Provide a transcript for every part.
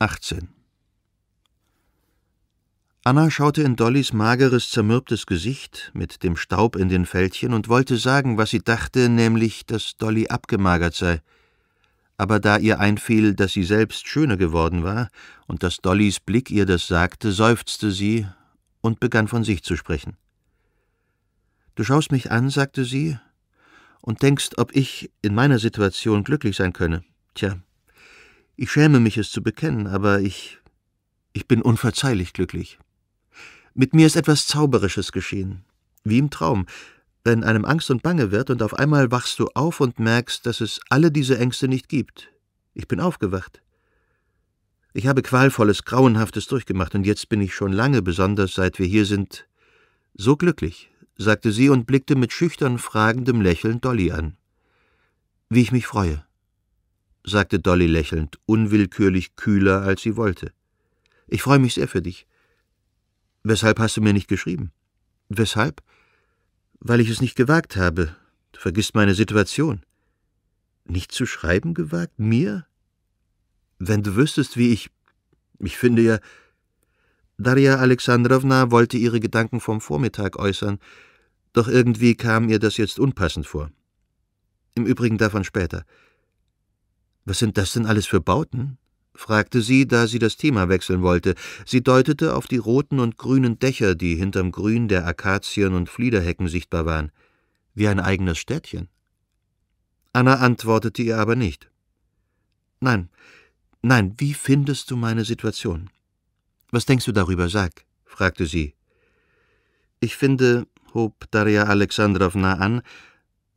18. Anna schaute in Dollys mageres, zermürbtes Gesicht mit dem Staub in den Fältchen und wollte sagen, was sie dachte, nämlich, dass Dolly abgemagert sei. Aber da ihr einfiel, dass sie selbst schöner geworden war und dass Dollys Blick ihr das sagte, seufzte sie und begann von sich zu sprechen. Du schaust mich an, sagte sie, und denkst, ob ich in meiner Situation glücklich sein könne. Tja, ich schäme mich, es zu bekennen, aber ich. ich bin unverzeihlich glücklich. Mit mir ist etwas Zauberisches geschehen. Wie im Traum, wenn einem Angst und Bange wird und auf einmal wachst du auf und merkst, dass es alle diese Ängste nicht gibt. Ich bin aufgewacht. Ich habe qualvolles, grauenhaftes durchgemacht und jetzt bin ich schon lange, besonders seit wir hier sind, so glücklich, sagte sie und blickte mit schüchtern fragendem Lächeln Dolly an. Wie ich mich freue sagte Dolly lächelnd, unwillkürlich kühler, als sie wollte. Ich freue mich sehr für dich. Weshalb hast du mir nicht geschrieben? Weshalb? Weil ich es nicht gewagt habe. Du vergisst meine Situation. Nicht zu schreiben gewagt? Mir? Wenn du wüsstest, wie ich... Ich finde ja... Darja Alexandrowna wollte ihre Gedanken vom Vormittag äußern, doch irgendwie kam ihr das jetzt unpassend vor. Im Übrigen davon später. Was sind das denn alles für Bauten? fragte sie, da sie das Thema wechseln wollte. Sie deutete auf die roten und grünen Dächer, die hinterm Grün der Akazien und Fliederhecken sichtbar waren. Wie ein eigenes Städtchen. Anna antwortete ihr aber nicht. Nein, nein, wie findest du meine Situation? Was denkst du darüber, sag? fragte sie. Ich finde, hob Darja Alexandrowna an,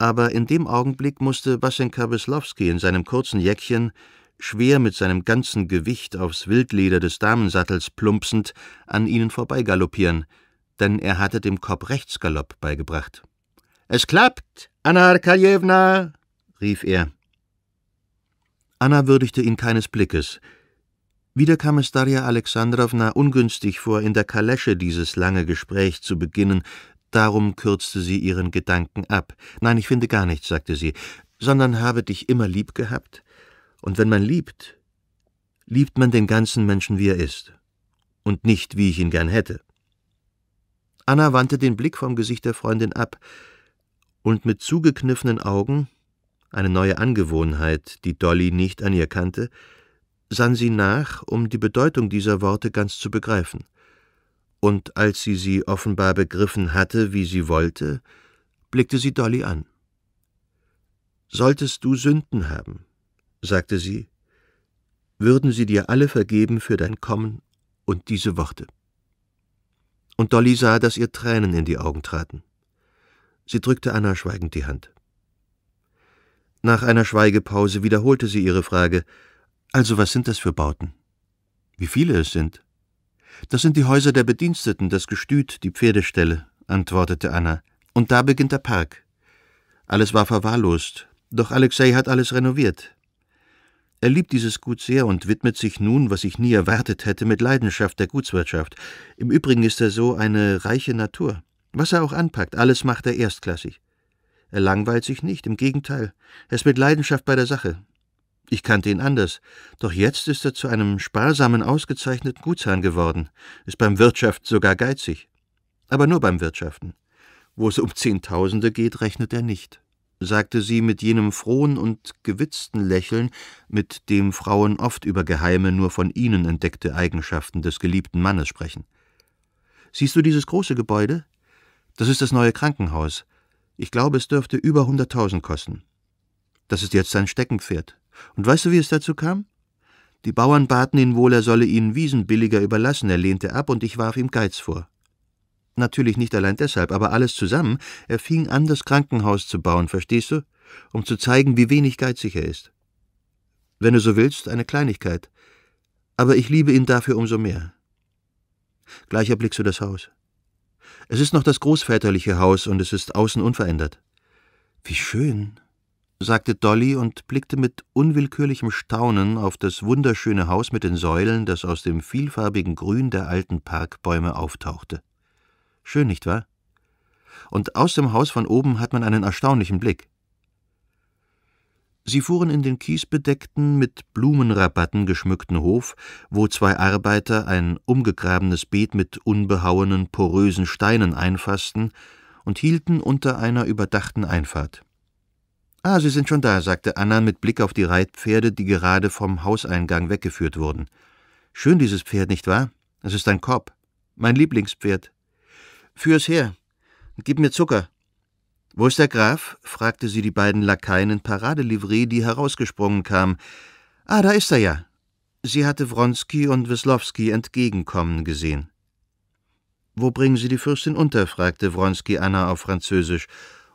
aber in dem Augenblick musste Wassenka Weslowski in seinem kurzen Jäckchen, schwer mit seinem ganzen Gewicht aufs Wildleder des Damensattels plumpsend, an ihnen vorbeigaloppieren, denn er hatte dem Kopf Rechtsgalopp beigebracht. »Es klappt, Anna Arkadjewna!« rief er. Anna würdigte ihn keines Blickes. Wieder kam es Darja Alexandrowna ungünstig vor, in der Kalesche dieses lange Gespräch zu beginnen, Darum kürzte sie ihren Gedanken ab. »Nein, ich finde gar nichts«, sagte sie, »sondern habe dich immer lieb gehabt. Und wenn man liebt, liebt man den ganzen Menschen, wie er ist, und nicht, wie ich ihn gern hätte.« Anna wandte den Blick vom Gesicht der Freundin ab und mit zugekniffenen Augen, eine neue Angewohnheit, die Dolly nicht an ihr kannte, sann sie nach, um die Bedeutung dieser Worte ganz zu begreifen und als sie sie offenbar begriffen hatte, wie sie wollte, blickte sie Dolly an. Solltest du Sünden haben, sagte sie, würden sie dir alle vergeben für dein Kommen und diese Worte. Und Dolly sah, dass ihr Tränen in die Augen traten. Sie drückte Anna schweigend die Hand. Nach einer Schweigepause wiederholte sie ihre Frage. Also was sind das für Bauten? Wie viele es sind? Das sind die Häuser der Bediensteten, das Gestüt, die Pferdeställe, antwortete Anna. Und da beginnt der Park. Alles war verwahrlost, doch Alexei hat alles renoviert. Er liebt dieses Gut sehr und widmet sich nun, was ich nie erwartet hätte, mit Leidenschaft der Gutswirtschaft. Im Übrigen ist er so eine reiche Natur. Was er auch anpackt, alles macht er erstklassig. Er langweilt sich nicht, im Gegenteil. Er ist mit Leidenschaft bei der Sache. Ich kannte ihn anders, doch jetzt ist er zu einem sparsamen, ausgezeichneten Gutsherrn geworden, ist beim Wirtschaft sogar geizig. Aber nur beim Wirtschaften. Wo es um Zehntausende geht, rechnet er nicht, sagte sie mit jenem frohen und gewitzten Lächeln, mit dem Frauen oft über geheime, nur von ihnen entdeckte Eigenschaften des geliebten Mannes sprechen. Siehst du dieses große Gebäude? Das ist das neue Krankenhaus. Ich glaube, es dürfte über hunderttausend kosten. Das ist jetzt sein Steckenpferd, und weißt du, wie es dazu kam? Die Bauern baten ihn wohl, er solle ihnen Wiesen billiger überlassen, er lehnte ab, und ich warf ihm Geiz vor. Natürlich nicht allein deshalb, aber alles zusammen. Er fing an, das Krankenhaus zu bauen, verstehst du? Um zu zeigen, wie wenig geizig er ist. Wenn du so willst, eine Kleinigkeit. Aber ich liebe ihn dafür umso mehr. Gleich erblickst du das Haus. Es ist noch das großväterliche Haus und es ist außen unverändert. Wie schön, sagte Dolly und blickte mit unwillkürlichem Staunen auf das wunderschöne Haus mit den Säulen, das aus dem vielfarbigen Grün der alten Parkbäume auftauchte. Schön, nicht wahr? Und aus dem Haus von oben hat man einen erstaunlichen Blick. Sie fuhren in den kiesbedeckten, mit Blumenrabatten geschmückten Hof, wo zwei Arbeiter ein umgegrabenes Beet mit unbehauenen, porösen Steinen einfassten und hielten unter einer überdachten Einfahrt. Ah, Sie sind schon da, sagte Anna mit Blick auf die Reitpferde, die gerade vom Hauseingang weggeführt wurden. Schön dieses Pferd, nicht wahr? Es ist ein Korb. Mein Lieblingspferd. Führ es her. Gib mir Zucker. Wo ist der Graf? fragte sie die beiden Lakaien in Paradelivree, die herausgesprungen kamen. Ah, da ist er ja. Sie hatte Wronski und Weslowski entgegenkommen gesehen. Wo bringen Sie die Fürstin unter? fragte Wronski Anna auf Französisch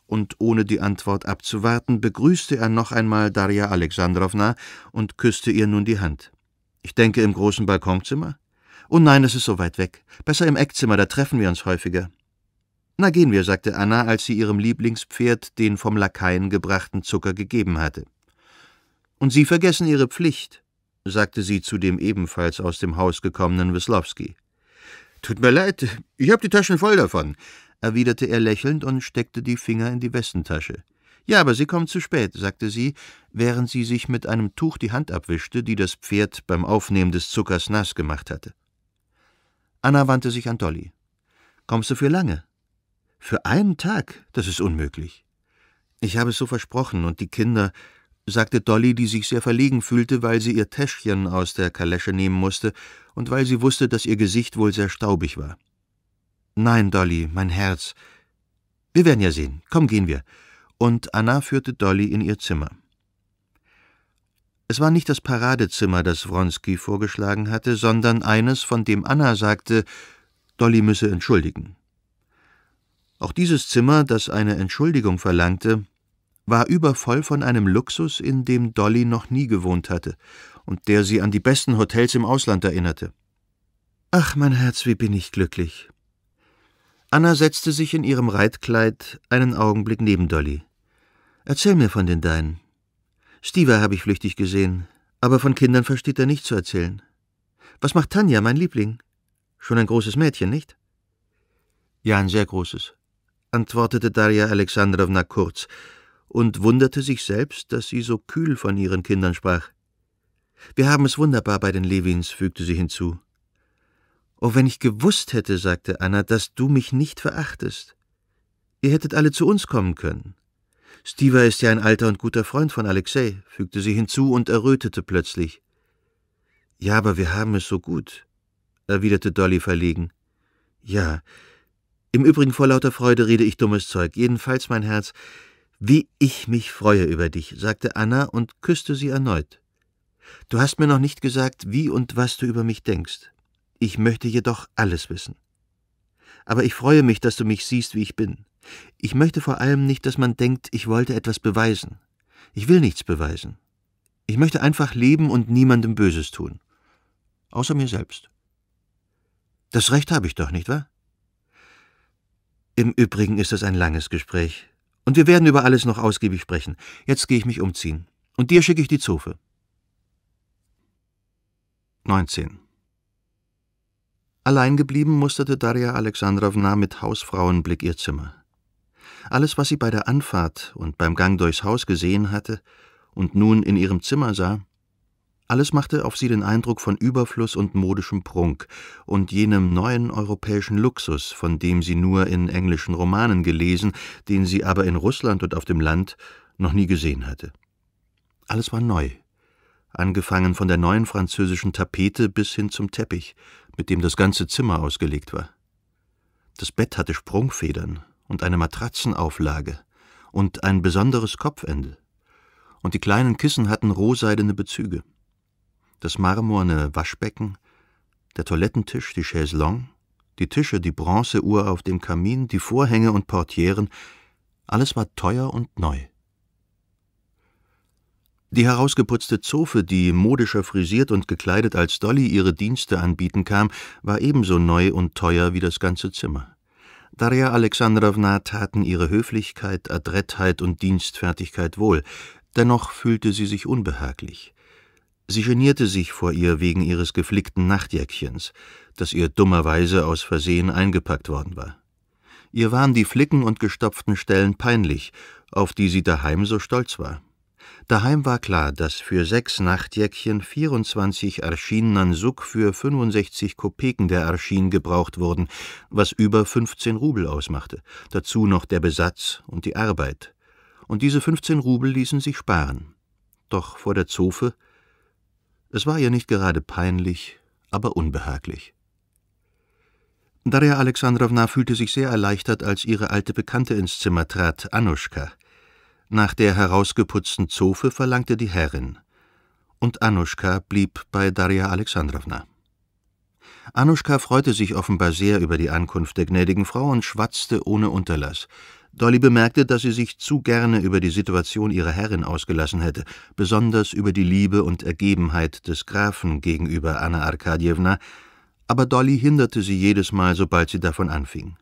und ohne die Antwort abzuwarten, begrüßte er noch einmal Darja Alexandrowna und küsste ihr nun die Hand. Ich denke im großen Balkonzimmer? Oh nein, es ist so weit weg. Besser im Eckzimmer, da treffen wir uns häufiger. Na gehen wir, sagte Anna, als sie ihrem Lieblingspferd den vom Lakaien gebrachten Zucker gegeben hatte. Und Sie vergessen Ihre Pflicht, sagte sie zu dem ebenfalls aus dem Haus gekommenen Weslowski. Tut mir leid, ich habe die Taschen voll davon erwiderte er lächelnd und steckte die Finger in die Westentasche. Ja, aber Sie kommen zu spät, sagte sie, während sie sich mit einem Tuch die Hand abwischte, die das Pferd beim Aufnehmen des Zuckers nass gemacht hatte. Anna wandte sich an Dolly. Kommst du für lange? Für einen Tag? Das ist unmöglich. Ich habe es so versprochen, und die Kinder, sagte Dolly, die sich sehr verlegen fühlte, weil sie ihr Täschchen aus der Kalesche nehmen musste und weil sie wusste, dass ihr Gesicht wohl sehr staubig war. Nein, Dolly, mein Herz. Wir werden ja sehen. Komm, gehen wir. Und Anna führte Dolly in ihr Zimmer. Es war nicht das Paradezimmer, das Wronski vorgeschlagen hatte, sondern eines, von dem Anna sagte, Dolly müsse entschuldigen. Auch dieses Zimmer, das eine Entschuldigung verlangte, war übervoll von einem Luxus, in dem Dolly noch nie gewohnt hatte und der sie an die besten Hotels im Ausland erinnerte. Ach, mein Herz, wie bin ich glücklich. Anna setzte sich in ihrem Reitkleid einen Augenblick neben Dolly. Erzähl mir von den Deinen. Stieber habe ich flüchtig gesehen, aber von Kindern versteht er nicht zu erzählen. Was macht Tanja, mein Liebling? Schon ein großes Mädchen, nicht? Ja, ein sehr großes, antwortete Darja Alexandrowna kurz und wunderte sich selbst, dass sie so kühl von ihren Kindern sprach. Wir haben es wunderbar bei den Lewins, fügte sie hinzu. Oh, wenn ich gewusst hätte, sagte Anna, dass du mich nicht verachtest. Ihr hättet alle zu uns kommen können. Stiva ist ja ein alter und guter Freund von Alexei, fügte sie hinzu und errötete plötzlich. Ja, aber wir haben es so gut, erwiderte Dolly verlegen. Ja, im Übrigen vor lauter Freude rede ich dummes Zeug, jedenfalls, mein Herz, wie ich mich freue über dich, sagte Anna und küsste sie erneut. Du hast mir noch nicht gesagt, wie und was du über mich denkst. Ich möchte jedoch alles wissen. Aber ich freue mich, dass du mich siehst, wie ich bin. Ich möchte vor allem nicht, dass man denkt, ich wollte etwas beweisen. Ich will nichts beweisen. Ich möchte einfach leben und niemandem Böses tun. Außer mir selbst. Das Recht habe ich doch, nicht wahr? Im Übrigen ist das ein langes Gespräch. Und wir werden über alles noch ausgiebig sprechen. Jetzt gehe ich mich umziehen. Und dir schicke ich die Zofe. 19. Allein geblieben musterte Darja Alexandrowna mit Hausfrauenblick ihr Zimmer. Alles, was sie bei der Anfahrt und beim Gang durchs Haus gesehen hatte und nun in ihrem Zimmer sah, alles machte auf sie den Eindruck von Überfluss und modischem Prunk und jenem neuen europäischen Luxus, von dem sie nur in englischen Romanen gelesen, den sie aber in Russland und auf dem Land noch nie gesehen hatte. Alles war neu, angefangen von der neuen französischen Tapete bis hin zum Teppich, mit dem das ganze Zimmer ausgelegt war. Das Bett hatte Sprungfedern und eine Matratzenauflage und ein besonderes Kopfende, und die kleinen Kissen hatten rohseidene Bezüge. Das marmorne Waschbecken, der Toilettentisch, die Chaiselongue, die Tische, die Bronzeuhr auf dem Kamin, die Vorhänge und Portieren, alles war teuer und neu. Die herausgeputzte Zofe, die modischer frisiert und gekleidet als Dolly ihre Dienste anbieten kam, war ebenso neu und teuer wie das ganze Zimmer. Darja Alexandrowna taten ihre Höflichkeit, Adrettheit und Dienstfertigkeit wohl, dennoch fühlte sie sich unbehaglich. Sie genierte sich vor ihr wegen ihres geflickten Nachtjäckchens, das ihr dummerweise aus Versehen eingepackt worden war. Ihr waren die Flicken und gestopften Stellen peinlich, auf die sie daheim so stolz war. Daheim war klar, dass für sechs Nachtjäckchen 24 Arschin Nansuk für 65 Kopeken der Arschin gebraucht wurden, was über 15 Rubel ausmachte, dazu noch der Besatz und die Arbeit. Und diese 15 Rubel ließen sich sparen. Doch vor der Zofe, es war ihr nicht gerade peinlich, aber unbehaglich. Darja Alexandrowna fühlte sich sehr erleichtert, als ihre alte Bekannte ins Zimmer trat, Anuschka. Nach der herausgeputzten Zofe verlangte die Herrin. Und Annuschka blieb bei Darja Alexandrowna. Annuschka freute sich offenbar sehr über die Ankunft der gnädigen Frau und schwatzte ohne Unterlass. Dolly bemerkte, dass sie sich zu gerne über die Situation ihrer Herrin ausgelassen hätte, besonders über die Liebe und Ergebenheit des Grafen gegenüber Anna Arkadjewna, aber Dolly hinderte sie jedes Mal, sobald sie davon anfing.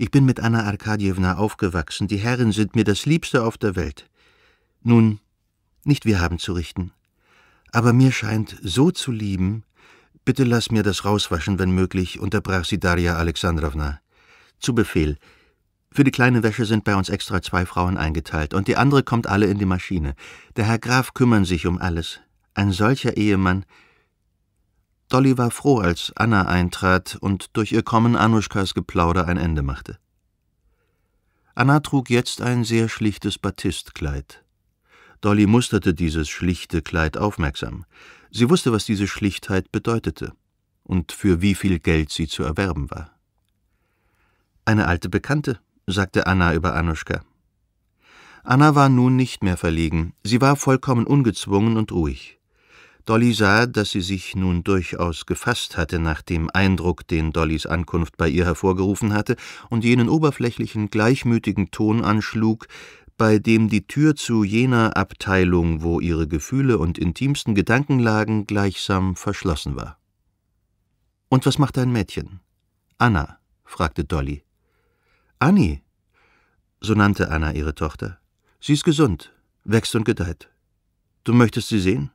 Ich bin mit Anna Arkadjewna aufgewachsen. Die Herren sind mir das Liebste auf der Welt. Nun, nicht wir haben zu richten. Aber mir scheint, so zu lieben. Bitte lass mir das rauswaschen, wenn möglich, unterbrach sie Darja Alexandrowna. Zu Befehl. Für die kleine Wäsche sind bei uns extra zwei Frauen eingeteilt, und die andere kommt alle in die Maschine. Der Herr Graf kümmern sich um alles. Ein solcher Ehemann, Dolly war froh, als Anna eintrat und durch ihr Kommen Annuschkas Geplauder ein Ende machte. Anna trug jetzt ein sehr schlichtes Batistkleid. Dolly musterte dieses schlichte Kleid aufmerksam. Sie wusste, was diese Schlichtheit bedeutete und für wie viel Geld sie zu erwerben war. Eine alte Bekannte, sagte Anna über Annuschka. Anna war nun nicht mehr verlegen, sie war vollkommen ungezwungen und ruhig. Dolly sah, dass sie sich nun durchaus gefasst hatte nach dem Eindruck, den Dollys Ankunft bei ihr hervorgerufen hatte, und jenen oberflächlichen, gleichmütigen Ton anschlug, bei dem die Tür zu jener Abteilung, wo ihre Gefühle und intimsten Gedanken lagen, gleichsam verschlossen war. Und was macht ein Mädchen? Anna, fragte Dolly. Annie, so nannte Anna ihre Tochter. Sie ist gesund, wächst und gedeiht. Du möchtest sie sehen?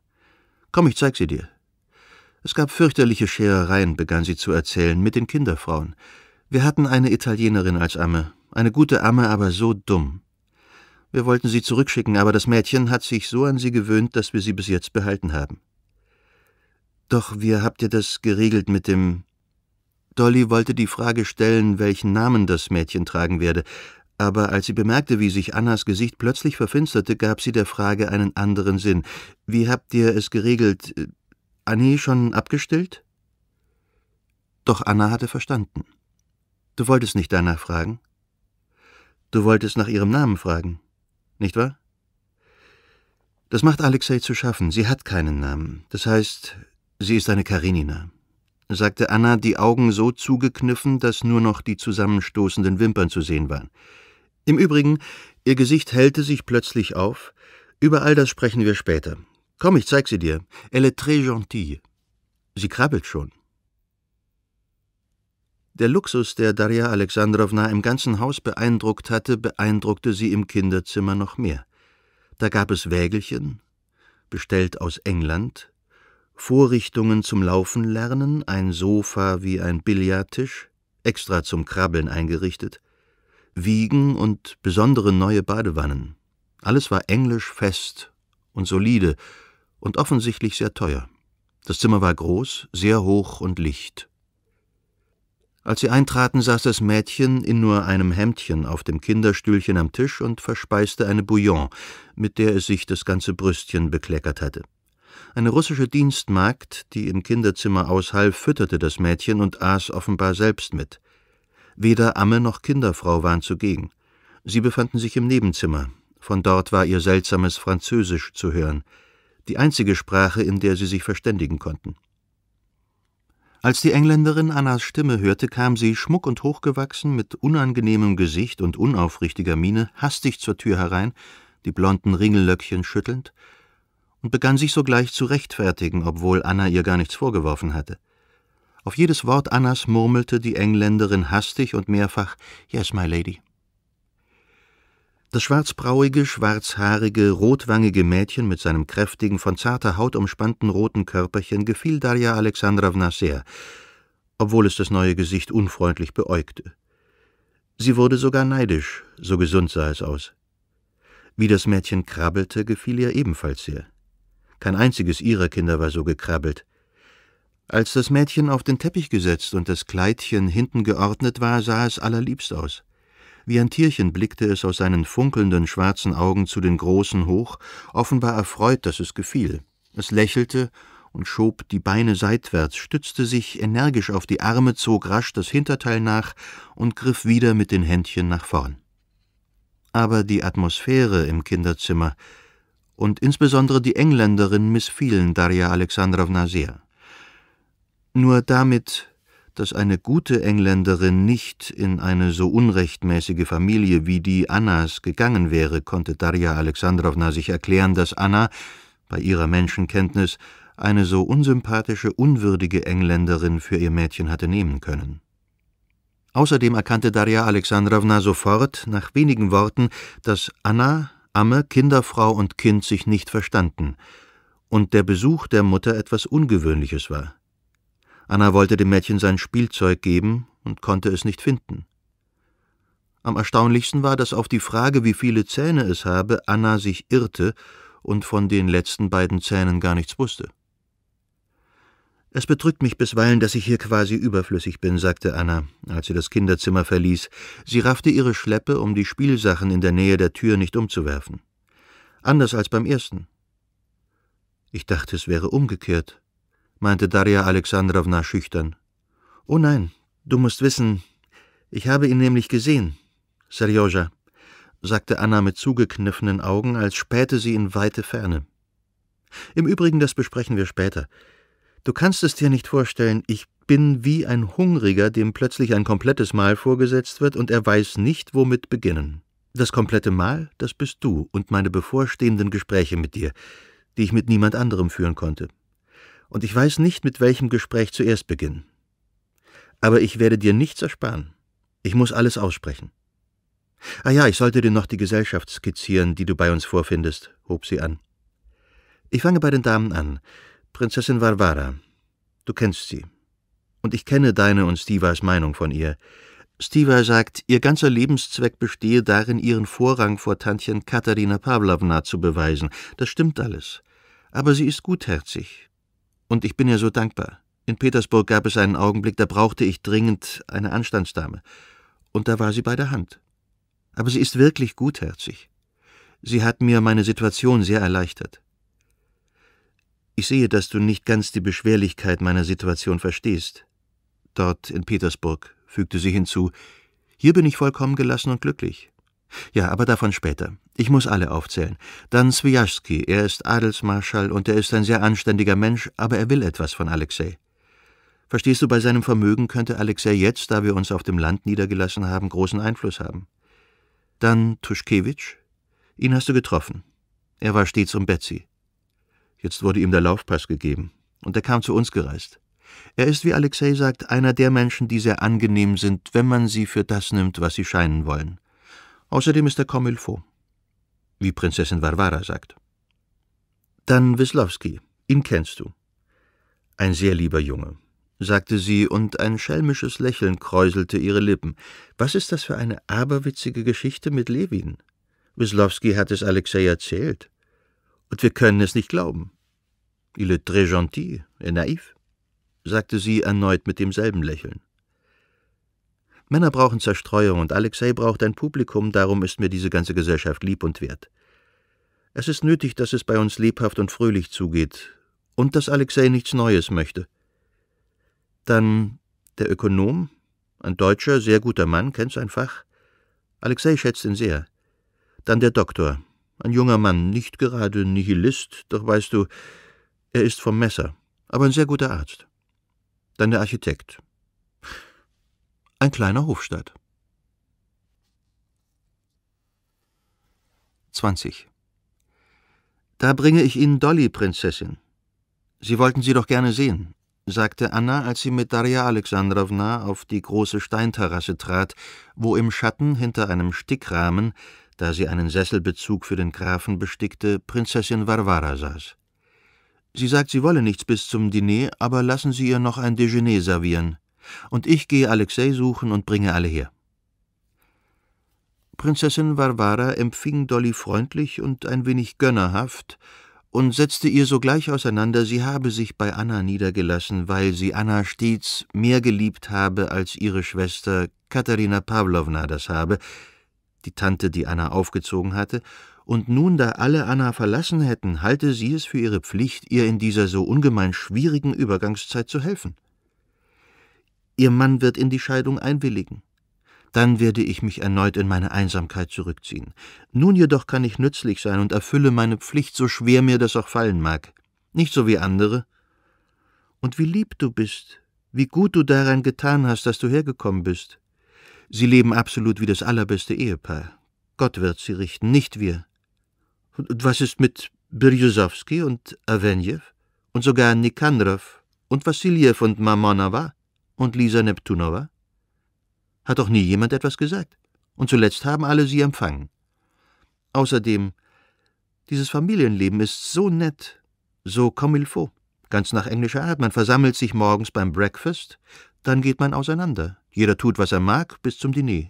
Komm, ich zeig sie dir. Es gab fürchterliche Scherereien, begann sie zu erzählen, mit den Kinderfrauen. Wir hatten eine Italienerin als Amme, eine gute Amme, aber so dumm. Wir wollten sie zurückschicken, aber das Mädchen hat sich so an sie gewöhnt, dass wir sie bis jetzt behalten haben. Doch wie habt ihr das geregelt mit dem... Dolly wollte die Frage stellen, welchen Namen das Mädchen tragen werde, aber als sie bemerkte, wie sich Annas Gesicht plötzlich verfinsterte, gab sie der Frage einen anderen Sinn. Wie habt ihr es geregelt? Äh, Annie schon abgestillt? Doch Anna hatte verstanden. Du wolltest nicht danach fragen? Du wolltest nach ihrem Namen fragen, nicht wahr? Das macht Alexei zu schaffen. Sie hat keinen Namen. Das heißt, sie ist eine Karinina sagte Anna, die Augen so zugekniffen, dass nur noch die zusammenstoßenden Wimpern zu sehen waren. Im Übrigen, Ihr Gesicht hellte sich plötzlich auf. Über all das sprechen wir später. Komm, ich zeig sie dir. Elle est très gentille. Sie krabbelt schon. Der Luxus, der Darja Alexandrowna im ganzen Haus beeindruckt hatte, beeindruckte sie im Kinderzimmer noch mehr. Da gab es Wägelchen, bestellt aus England, Vorrichtungen zum Laufenlernen, ein Sofa wie ein Billardtisch, extra zum Krabbeln eingerichtet, Wiegen und besondere neue Badewannen. Alles war englisch fest und solide und offensichtlich sehr teuer. Das Zimmer war groß, sehr hoch und licht. Als sie eintraten, saß das Mädchen in nur einem Hemdchen auf dem Kinderstühlchen am Tisch und verspeiste eine Bouillon, mit der es sich das ganze Brüstchen bekleckert hatte. Eine russische Dienstmagd, die im Kinderzimmer aushalf, fütterte das Mädchen und aß offenbar selbst mit. Weder Amme noch Kinderfrau waren zugegen. Sie befanden sich im Nebenzimmer. Von dort war ihr seltsames Französisch zu hören, die einzige Sprache, in der sie sich verständigen konnten. Als die Engländerin Annas Stimme hörte, kam sie, schmuck und hochgewachsen, mit unangenehmem Gesicht und unaufrichtiger Miene, hastig zur Tür herein, die blonden Ringellöckchen schüttelnd, und begann sich sogleich zu rechtfertigen, obwohl Anna ihr gar nichts vorgeworfen hatte. Auf jedes Wort Annas murmelte die Engländerin hastig und mehrfach Yes, my lady. Das schwarzbrauige, schwarzhaarige, rotwangige Mädchen mit seinem kräftigen, von zarter Haut umspannten roten Körperchen gefiel Darja Alexandrowna sehr, obwohl es das neue Gesicht unfreundlich beäugte. Sie wurde sogar neidisch, so gesund sah es aus. Wie das Mädchen krabbelte, gefiel ihr ebenfalls sehr. Kein einziges ihrer Kinder war so gekrabbelt. Als das Mädchen auf den Teppich gesetzt und das Kleidchen hinten geordnet war, sah es allerliebst aus. Wie ein Tierchen blickte es aus seinen funkelnden schwarzen Augen zu den Großen hoch, offenbar erfreut, dass es gefiel. Es lächelte und schob die Beine seitwärts, stützte sich energisch auf die Arme, zog rasch das Hinterteil nach und griff wieder mit den Händchen nach vorn. Aber die Atmosphäre im Kinderzimmer und insbesondere die Engländerin missfielen Darja Alexandrowna sehr. Nur damit, dass eine gute Engländerin nicht in eine so unrechtmäßige Familie wie die Annas gegangen wäre, konnte Darja Alexandrowna sich erklären, dass Anna, bei ihrer Menschenkenntnis, eine so unsympathische, unwürdige Engländerin für ihr Mädchen hatte nehmen können. Außerdem erkannte Darja Alexandrowna sofort, nach wenigen Worten, dass Anna, Amme, Kinderfrau und Kind sich nicht verstanden und der Besuch der Mutter etwas Ungewöhnliches war. Anna wollte dem Mädchen sein Spielzeug geben und konnte es nicht finden. Am erstaunlichsten war, dass auf die Frage, wie viele Zähne es habe, Anna sich irrte und von den letzten beiden Zähnen gar nichts wusste. Es bedrückt mich bisweilen, dass ich hier quasi überflüssig bin, sagte Anna, als sie das Kinderzimmer verließ. Sie raffte ihre Schleppe, um die Spielsachen in der Nähe der Tür nicht umzuwerfen. Anders als beim ersten. Ich dachte, es wäre umgekehrt meinte Darja Alexandrowna schüchtern. Oh nein, du musst wissen, ich habe ihn nämlich gesehen. Serjoja, sagte Anna mit zugekniffenen Augen, als spähte sie in weite Ferne. Im Übrigen, das besprechen wir später. Du kannst es dir nicht vorstellen, ich bin wie ein Hungriger, dem plötzlich ein komplettes Mahl vorgesetzt wird und er weiß nicht, womit beginnen. Das komplette Mahl, das bist du und meine bevorstehenden Gespräche mit dir, die ich mit niemand anderem führen konnte und ich weiß nicht, mit welchem Gespräch zuerst beginnen. Aber ich werde dir nichts ersparen. Ich muss alles aussprechen. Ah ja, ich sollte dir noch die Gesellschaft skizzieren, die du bei uns vorfindest, hob sie an. Ich fange bei den Damen an. Prinzessin Varvara. Du kennst sie. Und ich kenne deine und Stivas Meinung von ihr. Stiva sagt, ihr ganzer Lebenszweck bestehe darin, ihren Vorrang vor Tantchen Katharina Pavlovna zu beweisen. Das stimmt alles. Aber sie ist gutherzig, und ich bin ihr so dankbar. In Petersburg gab es einen Augenblick, da brauchte ich dringend eine Anstandsdame. Und da war sie bei der Hand. Aber sie ist wirklich gutherzig. Sie hat mir meine Situation sehr erleichtert. Ich sehe, dass du nicht ganz die Beschwerlichkeit meiner Situation verstehst. Dort in Petersburg, fügte sie hinzu, hier bin ich vollkommen gelassen und glücklich. Ja, aber davon später. Ich muss alle aufzählen. Dann Swijaschski, er ist Adelsmarschall und er ist ein sehr anständiger Mensch, aber er will etwas von Alexei. Verstehst du, bei seinem Vermögen könnte Alexei jetzt, da wir uns auf dem Land niedergelassen haben, großen Einfluss haben. Dann Tuschkewitsch. Ihn hast du getroffen. Er war stets um Betsy. Jetzt wurde ihm der Laufpass gegeben, und er kam zu uns gereist. Er ist, wie Alexei sagt, einer der Menschen, die sehr angenehm sind, wenn man sie für das nimmt, was sie scheinen wollen. Außerdem ist er Comilfo, wie Prinzessin Varvara sagt. Dann Wislawski, ihn kennst du. Ein sehr lieber Junge, sagte sie, und ein schelmisches Lächeln kräuselte ihre Lippen. Was ist das für eine aberwitzige Geschichte mit Levin? Wislowski hat es Alexei erzählt. Und wir können es nicht glauben. Il est très gentil et naïf, sagte sie erneut mit demselben Lächeln. Männer brauchen Zerstreuung und Alexei braucht ein Publikum, darum ist mir diese ganze Gesellschaft lieb und wert. Es ist nötig, dass es bei uns lebhaft und fröhlich zugeht und dass Alexei nichts Neues möchte. Dann der Ökonom, ein deutscher, sehr guter Mann, kennt sein Fach. Alexei schätzt ihn sehr. Dann der Doktor, ein junger Mann, nicht gerade Nihilist, doch weißt du, er ist vom Messer, aber ein sehr guter Arzt. Dann der Architekt, ein kleiner Hofstaat. 20. Da bringe ich Ihnen Dolly, Prinzessin. Sie wollten sie doch gerne sehen, sagte Anna, als sie mit Darja Alexandrowna auf die große Steinterrasse trat, wo im Schatten hinter einem Stickrahmen, da sie einen Sesselbezug für den Grafen bestickte, Prinzessin Varvara saß. Sie sagt, sie wolle nichts bis zum Diner, aber lassen Sie ihr noch ein Déjeuner servieren und ich gehe Alexei suchen und bringe alle her. Prinzessin Varvara empfing Dolly freundlich und ein wenig gönnerhaft und setzte ihr sogleich auseinander, sie habe sich bei Anna niedergelassen, weil sie Anna stets mehr geliebt habe, als ihre Schwester Katharina Pawlowna das habe, die Tante, die Anna aufgezogen hatte, und nun, da alle Anna verlassen hätten, halte sie es für ihre Pflicht, ihr in dieser so ungemein schwierigen Übergangszeit zu helfen. Ihr Mann wird in die Scheidung einwilligen. Dann werde ich mich erneut in meine Einsamkeit zurückziehen. Nun jedoch kann ich nützlich sein und erfülle meine Pflicht, so schwer mir das auch fallen mag. Nicht so wie andere. Und wie lieb du bist, wie gut du daran getan hast, dass du hergekommen bist. Sie leben absolut wie das allerbeste Ehepaar. Gott wird sie richten, nicht wir. Und was ist mit Birjusowski und Avenjew und sogar Nikandrov und Wassiljew und Mamonawa? Und Lisa Neptunowa? Hat doch nie jemand etwas gesagt. Und zuletzt haben alle sie empfangen. Außerdem, dieses Familienleben ist so nett, so comme il faut, ganz nach englischer Art. Man versammelt sich morgens beim Breakfast, dann geht man auseinander. Jeder tut, was er mag, bis zum Diner.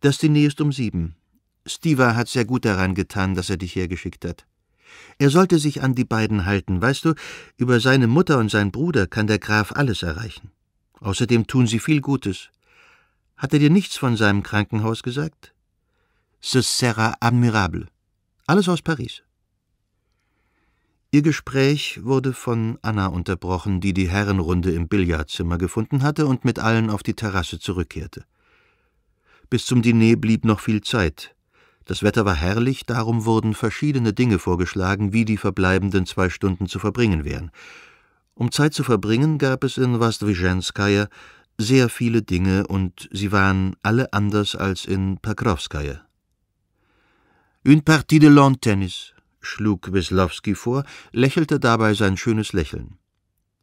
Das Diner ist um sieben. Stiva hat sehr gut daran getan, dass er dich hergeschickt hat. Er sollte sich an die beiden halten, weißt du, über seine Mutter und seinen Bruder kann der Graf alles erreichen. Außerdem tun Sie viel Gutes. Hat er dir nichts von seinem Krankenhaus gesagt? Ce sera admirable. Alles aus Paris. Ihr Gespräch wurde von Anna unterbrochen, die die Herrenrunde im Billardzimmer gefunden hatte und mit allen auf die Terrasse zurückkehrte. Bis zum Diner blieb noch viel Zeit. Das Wetter war herrlich, darum wurden verschiedene Dinge vorgeschlagen, wie die verbleibenden zwei Stunden zu verbringen wären. Um Zeit zu verbringen, gab es in Wastwischenskaja sehr viele Dinge und sie waren alle anders als in Pakrowskaja. Une partie de lawn tennis, schlug Weslowski vor, lächelte dabei sein schönes Lächeln.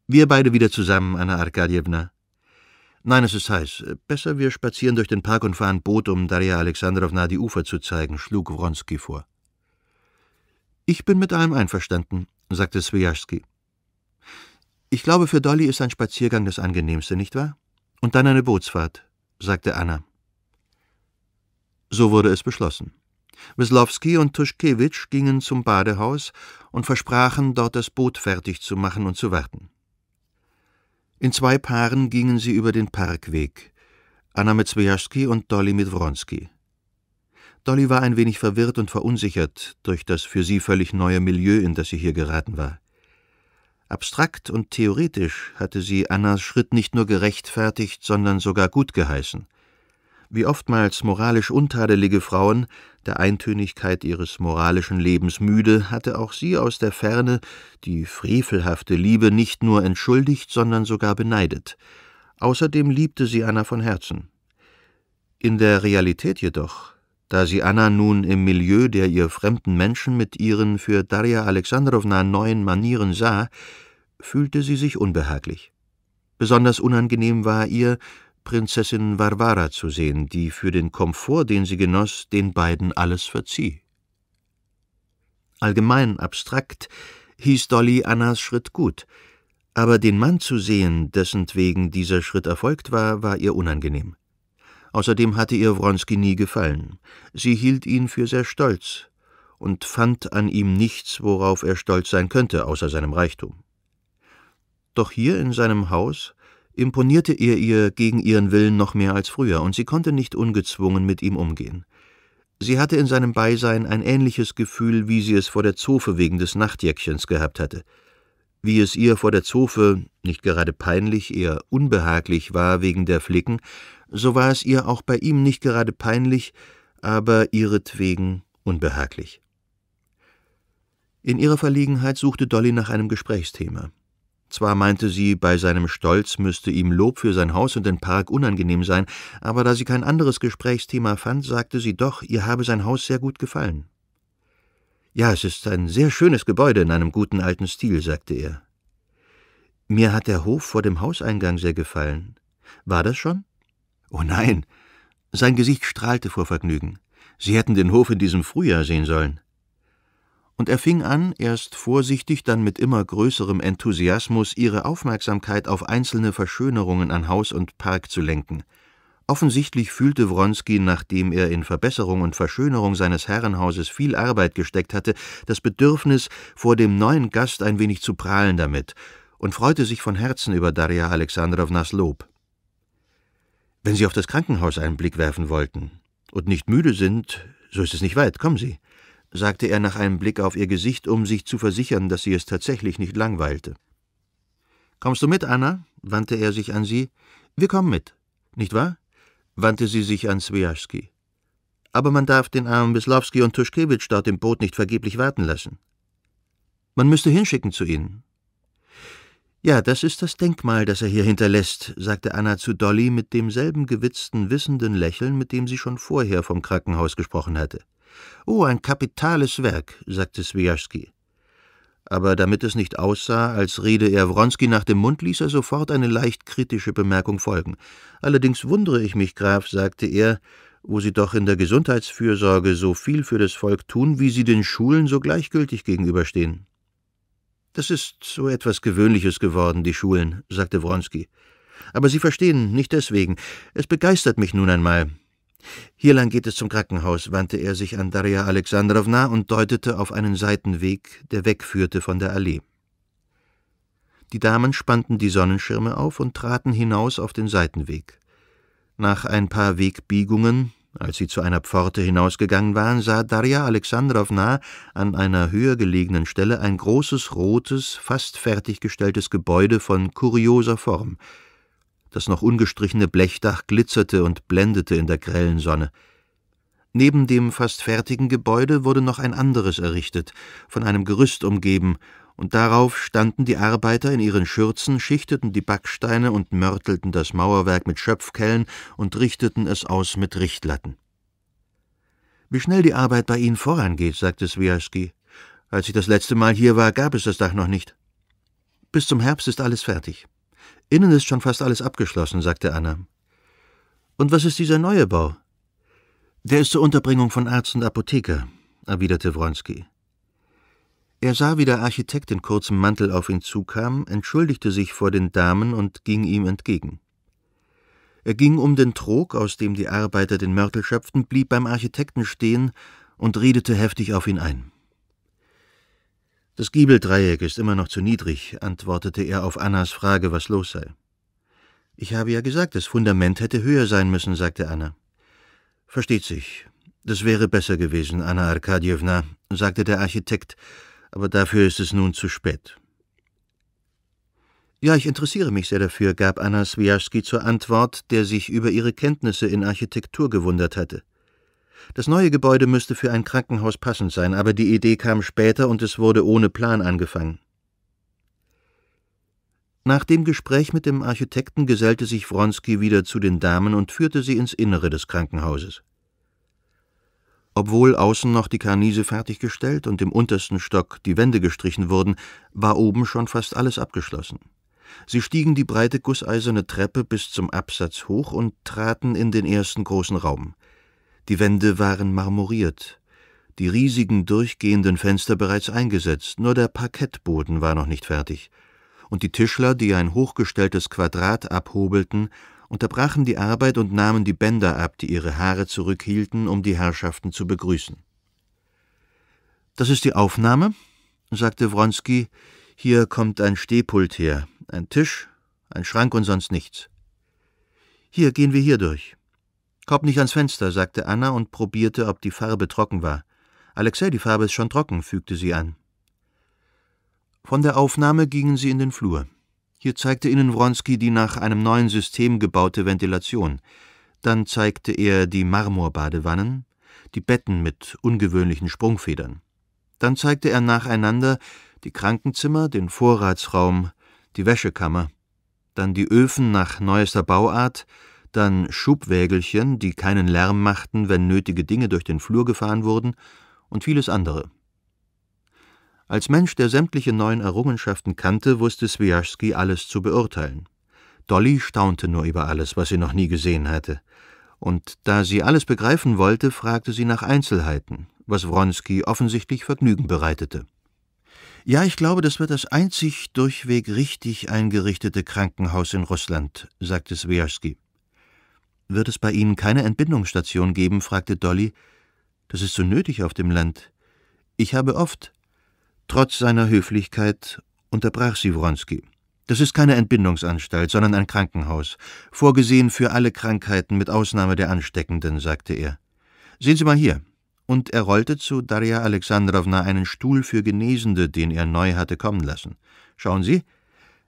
Wir beide wieder zusammen, Anna Arkadjewna. Nein, es ist heiß. Besser, wir spazieren durch den Park und fahren Boot, um Daria Alexandrowna die Ufer zu zeigen, schlug Wronski vor. Ich bin mit allem einverstanden, sagte Swijaschski. Ich glaube, für Dolly ist ein Spaziergang das angenehmste, nicht wahr? Und dann eine Bootsfahrt, sagte Anna. So wurde es beschlossen. Weslowski und Tuschkewitsch gingen zum Badehaus und versprachen, dort das Boot fertig zu machen und zu warten. In zwei Paaren gingen sie über den Parkweg, Anna mit Zwijaschski und Dolly mit Wronski. Dolly war ein wenig verwirrt und verunsichert durch das für sie völlig neue Milieu, in das sie hier geraten war. Abstrakt und theoretisch hatte sie Annas Schritt nicht nur gerechtfertigt, sondern sogar gut geheißen. Wie oftmals moralisch untadelige Frauen, der Eintönigkeit ihres moralischen Lebens müde, hatte auch sie aus der Ferne die frevelhafte Liebe nicht nur entschuldigt, sondern sogar beneidet. Außerdem liebte sie Anna von Herzen. In der Realität jedoch da sie Anna nun im Milieu der ihr fremden Menschen mit ihren für Darja Alexandrowna neuen Manieren sah, fühlte sie sich unbehaglich. Besonders unangenehm war ihr, Prinzessin Varvara zu sehen, die für den Komfort, den sie genoss, den beiden alles verzieh. Allgemein abstrakt hieß Dolly Annas Schritt gut, aber den Mann zu sehen, dessen wegen dieser Schritt erfolgt war, war ihr unangenehm. Außerdem hatte ihr Wronski nie gefallen. Sie hielt ihn für sehr stolz und fand an ihm nichts, worauf er stolz sein könnte, außer seinem Reichtum. Doch hier in seinem Haus imponierte er ihr gegen ihren Willen noch mehr als früher, und sie konnte nicht ungezwungen mit ihm umgehen. Sie hatte in seinem Beisein ein ähnliches Gefühl, wie sie es vor der Zofe wegen des Nachtjäckchens gehabt hatte. Wie es ihr vor der Zofe nicht gerade peinlich, eher unbehaglich war wegen der Flicken, so war es ihr auch bei ihm nicht gerade peinlich, aber ihretwegen unbehaglich. In ihrer Verlegenheit suchte Dolly nach einem Gesprächsthema. Zwar meinte sie, bei seinem Stolz müsste ihm Lob für sein Haus und den Park unangenehm sein, aber da sie kein anderes Gesprächsthema fand, sagte sie doch, ihr habe sein Haus sehr gut gefallen. Ja, es ist ein sehr schönes Gebäude in einem guten alten Stil, sagte er. Mir hat der Hof vor dem Hauseingang sehr gefallen. War das schon? Oh nein! Sein Gesicht strahlte vor Vergnügen. Sie hätten den Hof in diesem Frühjahr sehen sollen. Und er fing an, erst vorsichtig, dann mit immer größerem Enthusiasmus, ihre Aufmerksamkeit auf einzelne Verschönerungen an Haus und Park zu lenken. Offensichtlich fühlte Wronski, nachdem er in Verbesserung und Verschönerung seines Herrenhauses viel Arbeit gesteckt hatte, das Bedürfnis, vor dem neuen Gast ein wenig zu prahlen damit, und freute sich von Herzen über Darja Alexandrownas Lob. Wenn Sie auf das Krankenhaus einen Blick werfen wollten und nicht müde sind, so ist es nicht weit, kommen Sie, sagte er nach einem Blick auf ihr Gesicht, um sich zu versichern, dass sie es tatsächlich nicht langweilte. Kommst du mit, Anna? wandte er sich an sie. Wir kommen mit, nicht wahr? wandte sie sich an Swiaschski. Aber man darf den armen Wislowski und Tuschkewitsch dort im Boot nicht vergeblich warten lassen. Man müsste hinschicken zu ihnen. Ja, das ist das Denkmal, das er hier hinterlässt, sagte Anna zu Dolly mit demselben gewitzten, wissenden Lächeln, mit dem sie schon vorher vom Krankenhaus gesprochen hatte. Oh, ein kapitales Werk, sagte Swijaschski. Aber damit es nicht aussah, als rede er Wronski nach dem Mund, ließ er sofort eine leicht kritische Bemerkung folgen. Allerdings wundere ich mich, Graf, sagte er, wo Sie doch in der Gesundheitsfürsorge so viel für das Volk tun, wie Sie den Schulen so gleichgültig gegenüberstehen. Das ist so etwas Gewöhnliches geworden, die Schulen, sagte Wronski. Aber Sie verstehen, nicht deswegen. Es begeistert mich nun einmal. Hier lang geht es zum Krankenhaus, wandte er sich an Darja Alexandrowna und deutete auf einen Seitenweg, der wegführte von der Allee. Die Damen spannten die Sonnenschirme auf und traten hinaus auf den Seitenweg. Nach ein paar Wegbiegungen als sie zu einer Pforte hinausgegangen waren, sah Darja Alexandrowna an einer höher gelegenen Stelle ein großes, rotes, fast fertiggestelltes Gebäude von kurioser Form. Das noch ungestrichene Blechdach glitzerte und blendete in der grellen Sonne. Neben dem fast fertigen Gebäude wurde noch ein anderes errichtet, von einem Gerüst umgeben und darauf standen die Arbeiter in ihren Schürzen, schichteten die Backsteine und mörtelten das Mauerwerk mit Schöpfkellen und richteten es aus mit Richtlatten. Wie schnell die Arbeit bei Ihnen vorangeht, sagte Swiaski. Als ich das letzte Mal hier war, gab es das Dach noch nicht. Bis zum Herbst ist alles fertig. Innen ist schon fast alles abgeschlossen, sagte Anna. Und was ist dieser neue Bau? Der ist zur Unterbringung von Arzt und Apotheker, erwiderte Wronski. Er sah, wie der Architekt in kurzem Mantel auf ihn zukam, entschuldigte sich vor den Damen und ging ihm entgegen. Er ging um den Trog, aus dem die Arbeiter den Mörtel schöpften, blieb beim Architekten stehen und redete heftig auf ihn ein. Das Giebeldreieck ist immer noch zu niedrig, antwortete er auf Annas Frage, was los sei. Ich habe ja gesagt, das Fundament hätte höher sein müssen, sagte Anna. Versteht sich. Das wäre besser gewesen, Anna Arkadjewna, sagte der Architekt aber dafür ist es nun zu spät. Ja, ich interessiere mich sehr dafür, gab Anna Swijaschski zur Antwort, der sich über ihre Kenntnisse in Architektur gewundert hatte. Das neue Gebäude müsste für ein Krankenhaus passend sein, aber die Idee kam später und es wurde ohne Plan angefangen. Nach dem Gespräch mit dem Architekten gesellte sich Wronski wieder zu den Damen und führte sie ins Innere des Krankenhauses. Obwohl außen noch die Karniese fertiggestellt und im untersten Stock die Wände gestrichen wurden, war oben schon fast alles abgeschlossen. Sie stiegen die breite gusseiserne Treppe bis zum Absatz hoch und traten in den ersten großen Raum. Die Wände waren marmoriert, die riesigen durchgehenden Fenster bereits eingesetzt, nur der Parkettboden war noch nicht fertig, und die Tischler, die ein hochgestelltes Quadrat abhobelten, unterbrachen die Arbeit und nahmen die Bänder ab, die ihre Haare zurückhielten, um die Herrschaften zu begrüßen. Das ist die Aufnahme, sagte Wronski. Hier kommt ein Stehpult her, ein Tisch, ein Schrank und sonst nichts. Hier gehen wir hier durch. Komm nicht ans Fenster, sagte Anna und probierte, ob die Farbe trocken war. Alexei, die Farbe ist schon trocken, fügte sie an. Von der Aufnahme gingen sie in den Flur. Hier zeigte ihnen Wronski die nach einem neuen System gebaute Ventilation. Dann zeigte er die Marmorbadewannen, die Betten mit ungewöhnlichen Sprungfedern. Dann zeigte er nacheinander die Krankenzimmer, den Vorratsraum, die Wäschekammer, dann die Öfen nach neuester Bauart, dann Schubwägelchen, die keinen Lärm machten, wenn nötige Dinge durch den Flur gefahren wurden, und vieles andere. Als Mensch, der sämtliche neuen Errungenschaften kannte, wusste Swijaschski alles zu beurteilen. Dolly staunte nur über alles, was sie noch nie gesehen hatte. Und da sie alles begreifen wollte, fragte sie nach Einzelheiten, was Wronski offensichtlich Vergnügen bereitete. Ja, ich glaube, das wird das einzig durchweg richtig eingerichtete Krankenhaus in Russland, sagte Swijaschski. Wird es bei Ihnen keine Entbindungsstation geben? fragte Dolly. Das ist so nötig auf dem Land. Ich habe oft Trotz seiner Höflichkeit unterbrach sie Wronski. Das ist keine Entbindungsanstalt, sondern ein Krankenhaus, vorgesehen für alle Krankheiten mit Ausnahme der ansteckenden, sagte er. Sehen Sie mal hier. Und er rollte zu Darja Alexandrowna einen Stuhl für Genesende, den er neu hatte kommen lassen. Schauen Sie.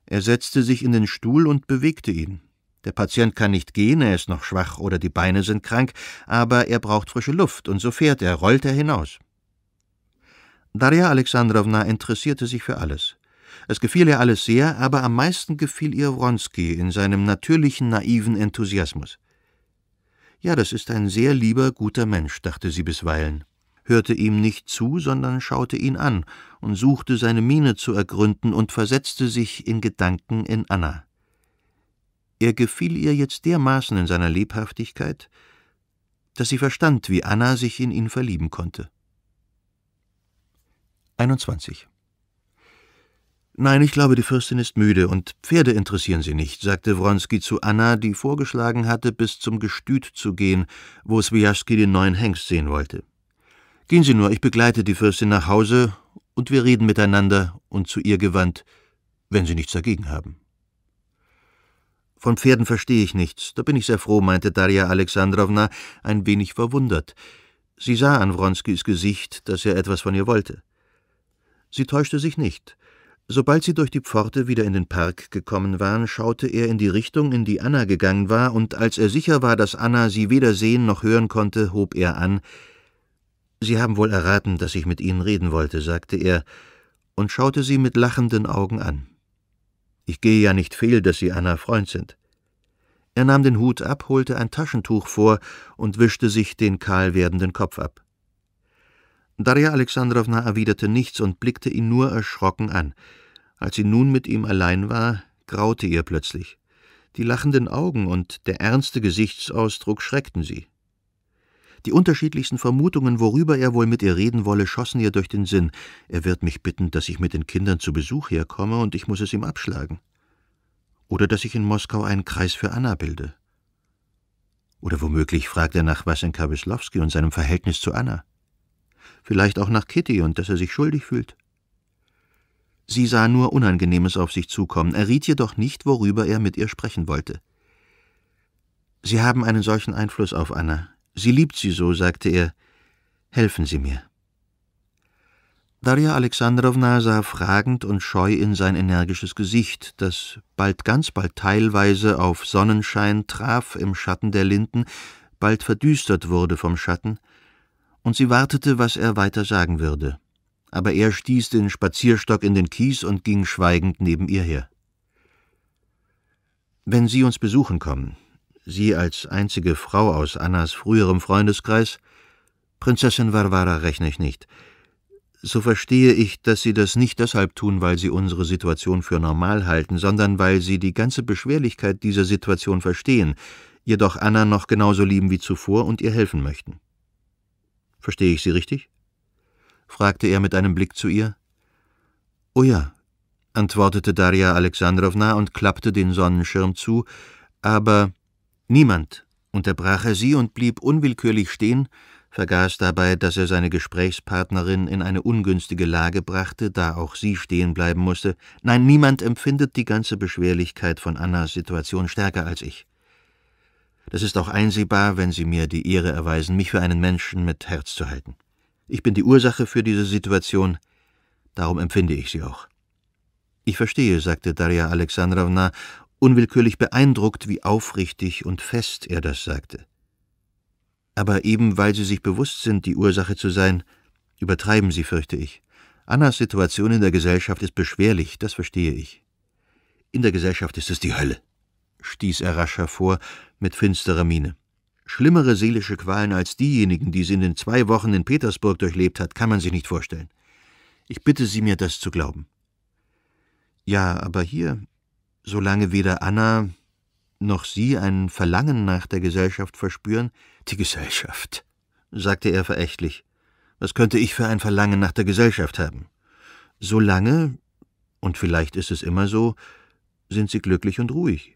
Er setzte sich in den Stuhl und bewegte ihn. Der Patient kann nicht gehen, er ist noch schwach oder die Beine sind krank, aber er braucht frische Luft, und so fährt er, rollt er hinaus. Daria Alexandrowna interessierte sich für alles. Es gefiel ihr alles sehr, aber am meisten gefiel ihr Wronski in seinem natürlichen, naiven Enthusiasmus. Ja, das ist ein sehr lieber, guter Mensch, dachte sie bisweilen, hörte ihm nicht zu, sondern schaute ihn an und suchte seine Miene zu ergründen und versetzte sich in Gedanken in Anna. Er gefiel ihr jetzt dermaßen in seiner Lebhaftigkeit, dass sie verstand, wie Anna sich in ihn verlieben konnte. 21. Nein, ich glaube, die Fürstin ist müde und Pferde interessieren sie nicht, sagte Wronski zu Anna, die vorgeschlagen hatte, bis zum Gestüt zu gehen, wo Swijaski den neuen Hengst sehen wollte. Gehen Sie nur, ich begleite die Fürstin nach Hause und wir reden miteinander und zu ihr gewandt, wenn Sie nichts dagegen haben. Von Pferden verstehe ich nichts, da bin ich sehr froh, meinte Darja Alexandrowna, ein wenig verwundert. Sie sah an Wronskis Gesicht, dass er etwas von ihr wollte. Sie täuschte sich nicht. Sobald sie durch die Pforte wieder in den Park gekommen waren, schaute er in die Richtung, in die Anna gegangen war, und als er sicher war, dass Anna sie weder sehen noch hören konnte, hob er an. Sie haben wohl erraten, dass ich mit Ihnen reden wollte, sagte er, und schaute sie mit lachenden Augen an. Ich gehe ja nicht fehl, dass Sie Anna Freund sind. Er nahm den Hut ab, holte ein Taschentuch vor und wischte sich den kahl werdenden Kopf ab. Darja Alexandrowna erwiderte nichts und blickte ihn nur erschrocken an. Als sie nun mit ihm allein war, graute ihr plötzlich. Die lachenden Augen und der ernste Gesichtsausdruck schreckten sie. Die unterschiedlichsten Vermutungen, worüber er wohl mit ihr reden wolle, schossen ihr durch den Sinn. Er wird mich bitten, dass ich mit den Kindern zu Besuch herkomme, und ich muss es ihm abschlagen. Oder dass ich in Moskau einen Kreis für Anna bilde. Oder womöglich fragt er nach Wasenka Weslowski und seinem Verhältnis zu Anna vielleicht auch nach Kitty und dass er sich schuldig fühlt. Sie sah nur Unangenehmes auf sich zukommen, erriet jedoch nicht, worüber er mit ihr sprechen wollte. Sie haben einen solchen Einfluss auf Anna. Sie liebt sie so, sagte er. Helfen Sie mir. Darja Alexandrowna sah fragend und scheu in sein energisches Gesicht, das bald ganz bald teilweise auf Sonnenschein traf im Schatten der Linden, bald verdüstert wurde vom Schatten, und sie wartete, was er weiter sagen würde. Aber er stieß den Spazierstock in den Kies und ging schweigend neben ihr her. Wenn Sie uns besuchen kommen, Sie als einzige Frau aus Annas früherem Freundeskreis, Prinzessin Varvara rechne ich nicht, so verstehe ich, dass Sie das nicht deshalb tun, weil Sie unsere Situation für normal halten, sondern weil Sie die ganze Beschwerlichkeit dieser Situation verstehen, jedoch Anna noch genauso lieben wie zuvor und ihr helfen möchten. Verstehe ich Sie richtig? fragte er mit einem Blick zu ihr. Oh ja, antwortete Darja Alexandrowna und klappte den Sonnenschirm zu, aber niemand, unterbrach er sie und blieb unwillkürlich stehen, vergaß dabei, dass er seine Gesprächspartnerin in eine ungünstige Lage brachte, da auch sie stehen bleiben musste. Nein, niemand empfindet die ganze Beschwerlichkeit von Annas Situation stärker als ich. Das ist auch einsehbar, wenn Sie mir die Ehre erweisen, mich für einen Menschen mit Herz zu halten. Ich bin die Ursache für diese Situation, darum empfinde ich sie auch. Ich verstehe, sagte Darja Alexandrowna, unwillkürlich beeindruckt, wie aufrichtig und fest er das sagte. Aber eben weil Sie sich bewusst sind, die Ursache zu sein, übertreiben Sie, fürchte ich. Annas Situation in der Gesellschaft ist beschwerlich, das verstehe ich. In der Gesellschaft ist es die Hölle stieß er rasch hervor, mit finsterer Miene. Schlimmere seelische Qualen als diejenigen, die sie in den zwei Wochen in Petersburg durchlebt hat, kann man sich nicht vorstellen. Ich bitte Sie, mir das zu glauben. Ja, aber hier, solange weder Anna noch Sie ein Verlangen nach der Gesellschaft verspüren, die Gesellschaft, sagte er verächtlich. Was könnte ich für ein Verlangen nach der Gesellschaft haben? Solange, und vielleicht ist es immer so, sind Sie glücklich und ruhig.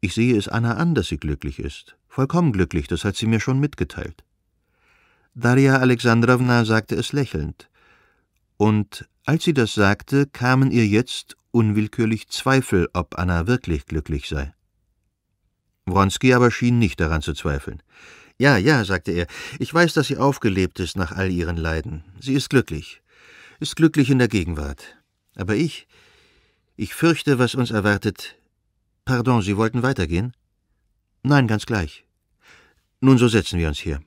Ich sehe es Anna an, dass sie glücklich ist. Vollkommen glücklich, das hat sie mir schon mitgeteilt. Darja Alexandrowna sagte es lächelnd. Und als sie das sagte, kamen ihr jetzt unwillkürlich Zweifel, ob Anna wirklich glücklich sei. Wronski aber schien nicht daran zu zweifeln. Ja, ja, sagte er, ich weiß, dass sie aufgelebt ist nach all ihren Leiden. Sie ist glücklich, ist glücklich in der Gegenwart. Aber ich, ich fürchte, was uns erwartet, Pardon, Sie wollten weitergehen? Nein, ganz gleich. Nun, so setzen wir uns hier.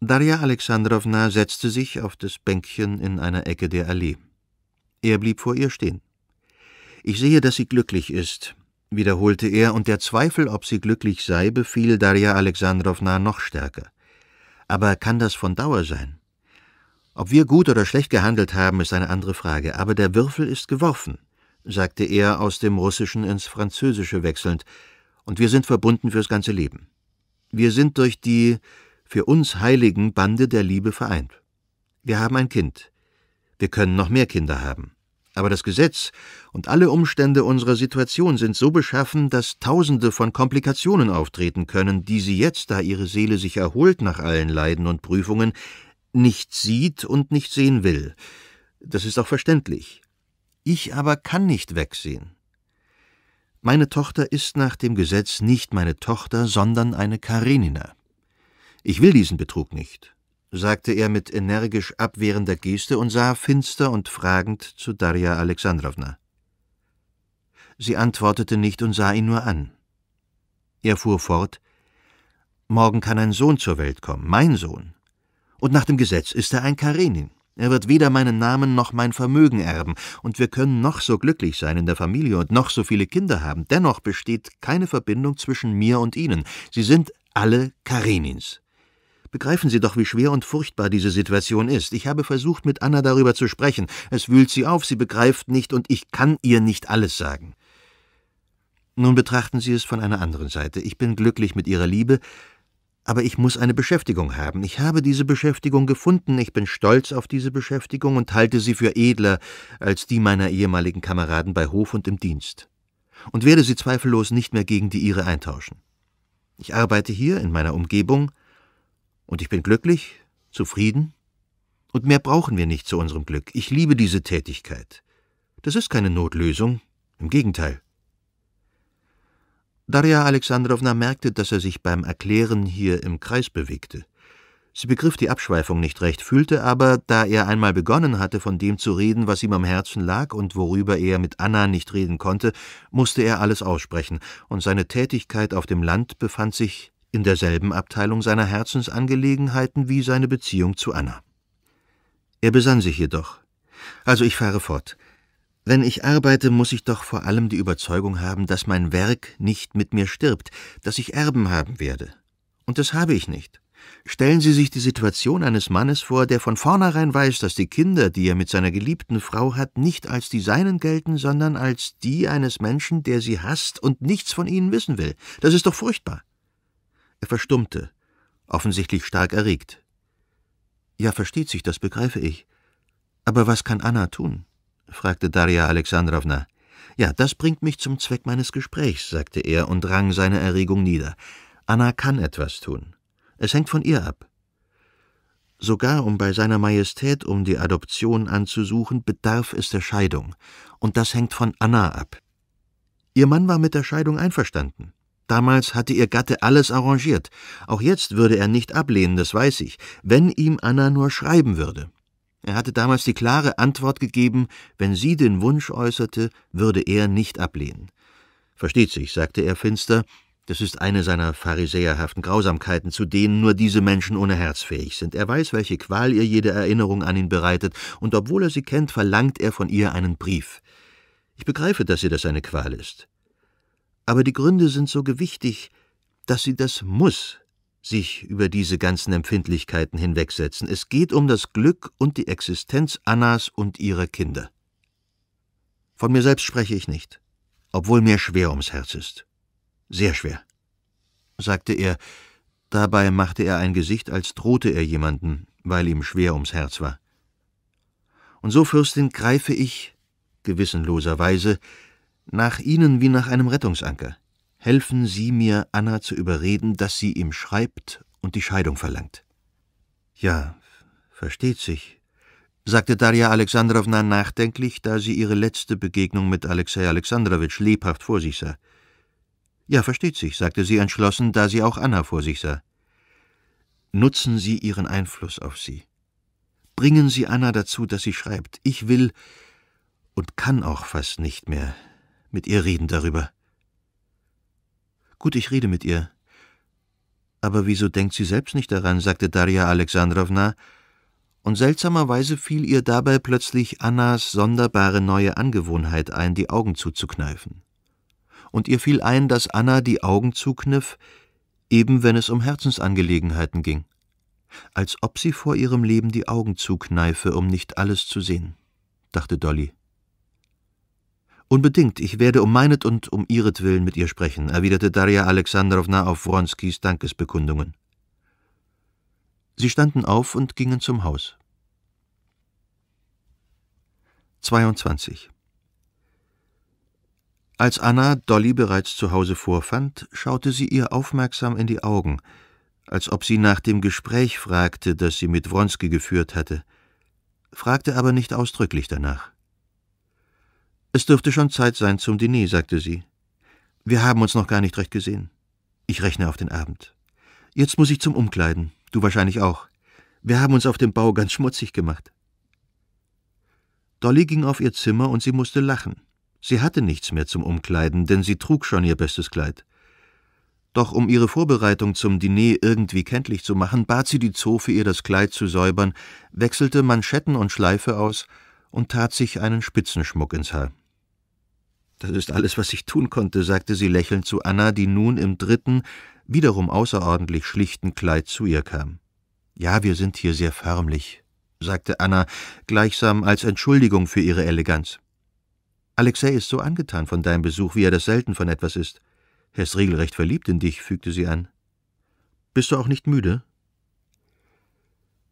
Darja Alexandrowna setzte sich auf das Bänkchen in einer Ecke der Allee. Er blieb vor ihr stehen. Ich sehe, dass sie glücklich ist, wiederholte er, und der Zweifel, ob sie glücklich sei, befiel Darja Alexandrowna noch stärker. Aber kann das von Dauer sein? Ob wir gut oder schlecht gehandelt haben, ist eine andere Frage, aber der Würfel ist geworfen sagte er aus dem Russischen ins Französische wechselnd, und wir sind verbunden fürs ganze Leben. Wir sind durch die für uns heiligen Bande der Liebe vereint. Wir haben ein Kind. Wir können noch mehr Kinder haben. Aber das Gesetz und alle Umstände unserer Situation sind so beschaffen, dass Tausende von Komplikationen auftreten können, die sie jetzt, da ihre Seele sich erholt nach allen Leiden und Prüfungen, nicht sieht und nicht sehen will. Das ist auch verständlich. Ich aber kann nicht wegsehen. Meine Tochter ist nach dem Gesetz nicht meine Tochter, sondern eine Karenina. Ich will diesen Betrug nicht, sagte er mit energisch abwehrender Geste und sah finster und fragend zu Darja Alexandrowna. Sie antwortete nicht und sah ihn nur an. Er fuhr fort Morgen kann ein Sohn zur Welt kommen, mein Sohn, und nach dem Gesetz ist er ein Karenin. Er wird weder meinen Namen noch mein Vermögen erben, und wir können noch so glücklich sein in der Familie und noch so viele Kinder haben, dennoch besteht keine Verbindung zwischen mir und Ihnen. Sie sind alle Karenins. Begreifen Sie doch, wie schwer und furchtbar diese Situation ist. Ich habe versucht, mit Anna darüber zu sprechen. Es wühlt sie auf, sie begreift nicht, und ich kann ihr nicht alles sagen. Nun betrachten Sie es von einer anderen Seite. Ich bin glücklich mit Ihrer Liebe, aber ich muss eine Beschäftigung haben. Ich habe diese Beschäftigung gefunden, ich bin stolz auf diese Beschäftigung und halte sie für edler als die meiner ehemaligen Kameraden bei Hof und im Dienst. Und werde sie zweifellos nicht mehr gegen die ihre eintauschen. Ich arbeite hier in meiner Umgebung und ich bin glücklich, zufrieden und mehr brauchen wir nicht zu unserem Glück. Ich liebe diese Tätigkeit. Das ist keine Notlösung, im Gegenteil. Darja Alexandrowna merkte, dass er sich beim Erklären hier im Kreis bewegte. Sie begriff die Abschweifung nicht recht, fühlte aber, da er einmal begonnen hatte, von dem zu reden, was ihm am Herzen lag und worüber er mit Anna nicht reden konnte, musste er alles aussprechen, und seine Tätigkeit auf dem Land befand sich in derselben Abteilung seiner Herzensangelegenheiten wie seine Beziehung zu Anna. Er besann sich jedoch. Also ich fahre fort. Wenn ich arbeite, muss ich doch vor allem die Überzeugung haben, dass mein Werk nicht mit mir stirbt, dass ich Erben haben werde. Und das habe ich nicht. Stellen Sie sich die Situation eines Mannes vor, der von vornherein weiß, dass die Kinder, die er mit seiner geliebten Frau hat, nicht als die seinen gelten, sondern als die eines Menschen, der sie hasst und nichts von ihnen wissen will. Das ist doch furchtbar. Er verstummte, offensichtlich stark erregt. Ja, versteht sich, das begreife ich. Aber was kann Anna tun? fragte Darja Alexandrowna. Ja, das bringt mich zum Zweck meines Gesprächs, sagte er und rang seine Erregung nieder. Anna kann etwas tun. Es hängt von ihr ab. Sogar um bei seiner Majestät um die Adoption anzusuchen, bedarf es der Scheidung, und das hängt von Anna ab. Ihr Mann war mit der Scheidung einverstanden. Damals hatte ihr Gatte alles arrangiert. Auch jetzt würde er nicht ablehnen, das weiß ich, wenn ihm Anna nur schreiben würde. Er hatte damals die klare Antwort gegeben, wenn sie den Wunsch äußerte, würde er nicht ablehnen. Versteht sich, sagte er finster, das ist eine seiner pharisäerhaften Grausamkeiten, zu denen nur diese Menschen ohne Herz fähig sind. Er weiß, welche Qual ihr jede Erinnerung an ihn bereitet, und obwohl er sie kennt, verlangt er von ihr einen Brief. Ich begreife, dass ihr das eine Qual ist. Aber die Gründe sind so gewichtig, dass sie das muss, sich über diese ganzen Empfindlichkeiten hinwegsetzen. Es geht um das Glück und die Existenz Annas und ihrer Kinder. Von mir selbst spreche ich nicht, obwohl mir schwer ums Herz ist. Sehr schwer, sagte er. Dabei machte er ein Gesicht, als drohte er jemanden, weil ihm schwer ums Herz war. Und so, Fürstin, greife ich, gewissenloserweise, nach Ihnen wie nach einem Rettungsanker helfen Sie mir, Anna zu überreden, dass sie ihm schreibt und die Scheidung verlangt. Ja, versteht sich, sagte Darja Alexandrowna nachdenklich, da sie ihre letzte Begegnung mit Alexei Alexandrowitsch lebhaft vor sich sah. Ja, versteht sich, sagte sie entschlossen, da sie auch Anna vor sich sah. Nutzen Sie Ihren Einfluss auf sie. Bringen Sie Anna dazu, dass sie schreibt. Ich will und kann auch fast nicht mehr mit ihr reden darüber. Gut, ich rede mit ihr. Aber wieso denkt sie selbst nicht daran, sagte Darja Alexandrowna, und seltsamerweise fiel ihr dabei plötzlich Annas sonderbare neue Angewohnheit ein, die Augen zuzukneifen. Und ihr fiel ein, dass Anna die Augen zukniff, eben wenn es um Herzensangelegenheiten ging, als ob sie vor ihrem Leben die Augen zukneife, um nicht alles zu sehen, dachte Dolly. Unbedingt, ich werde um meinet und um ihretwillen mit ihr sprechen, erwiderte Darja Alexandrowna auf Wronskis Dankesbekundungen. Sie standen auf und gingen zum Haus. 22. Als Anna Dolly bereits zu Hause vorfand, schaute sie ihr aufmerksam in die Augen, als ob sie nach dem Gespräch fragte, das sie mit Wronski geführt hatte, fragte aber nicht ausdrücklich danach. Es dürfte schon Zeit sein zum Diner, sagte sie. Wir haben uns noch gar nicht recht gesehen. Ich rechne auf den Abend. Jetzt muss ich zum Umkleiden, du wahrscheinlich auch. Wir haben uns auf dem Bau ganz schmutzig gemacht. Dolly ging auf ihr Zimmer und sie musste lachen. Sie hatte nichts mehr zum Umkleiden, denn sie trug schon ihr bestes Kleid. Doch um ihre Vorbereitung zum Diner irgendwie kenntlich zu machen, bat sie die Zofe, ihr das Kleid zu säubern, wechselte Manschetten und Schleife aus und tat sich einen Spitzenschmuck ins Haar. Das ist alles, was ich tun konnte, sagte sie lächelnd zu Anna, die nun im dritten, wiederum außerordentlich schlichten Kleid zu ihr kam. Ja, wir sind hier sehr förmlich, sagte Anna, gleichsam als Entschuldigung für ihre Eleganz. Alexei ist so angetan von deinem Besuch, wie er das selten von etwas ist. Er ist regelrecht verliebt in dich, fügte sie an. Bist du auch nicht müde?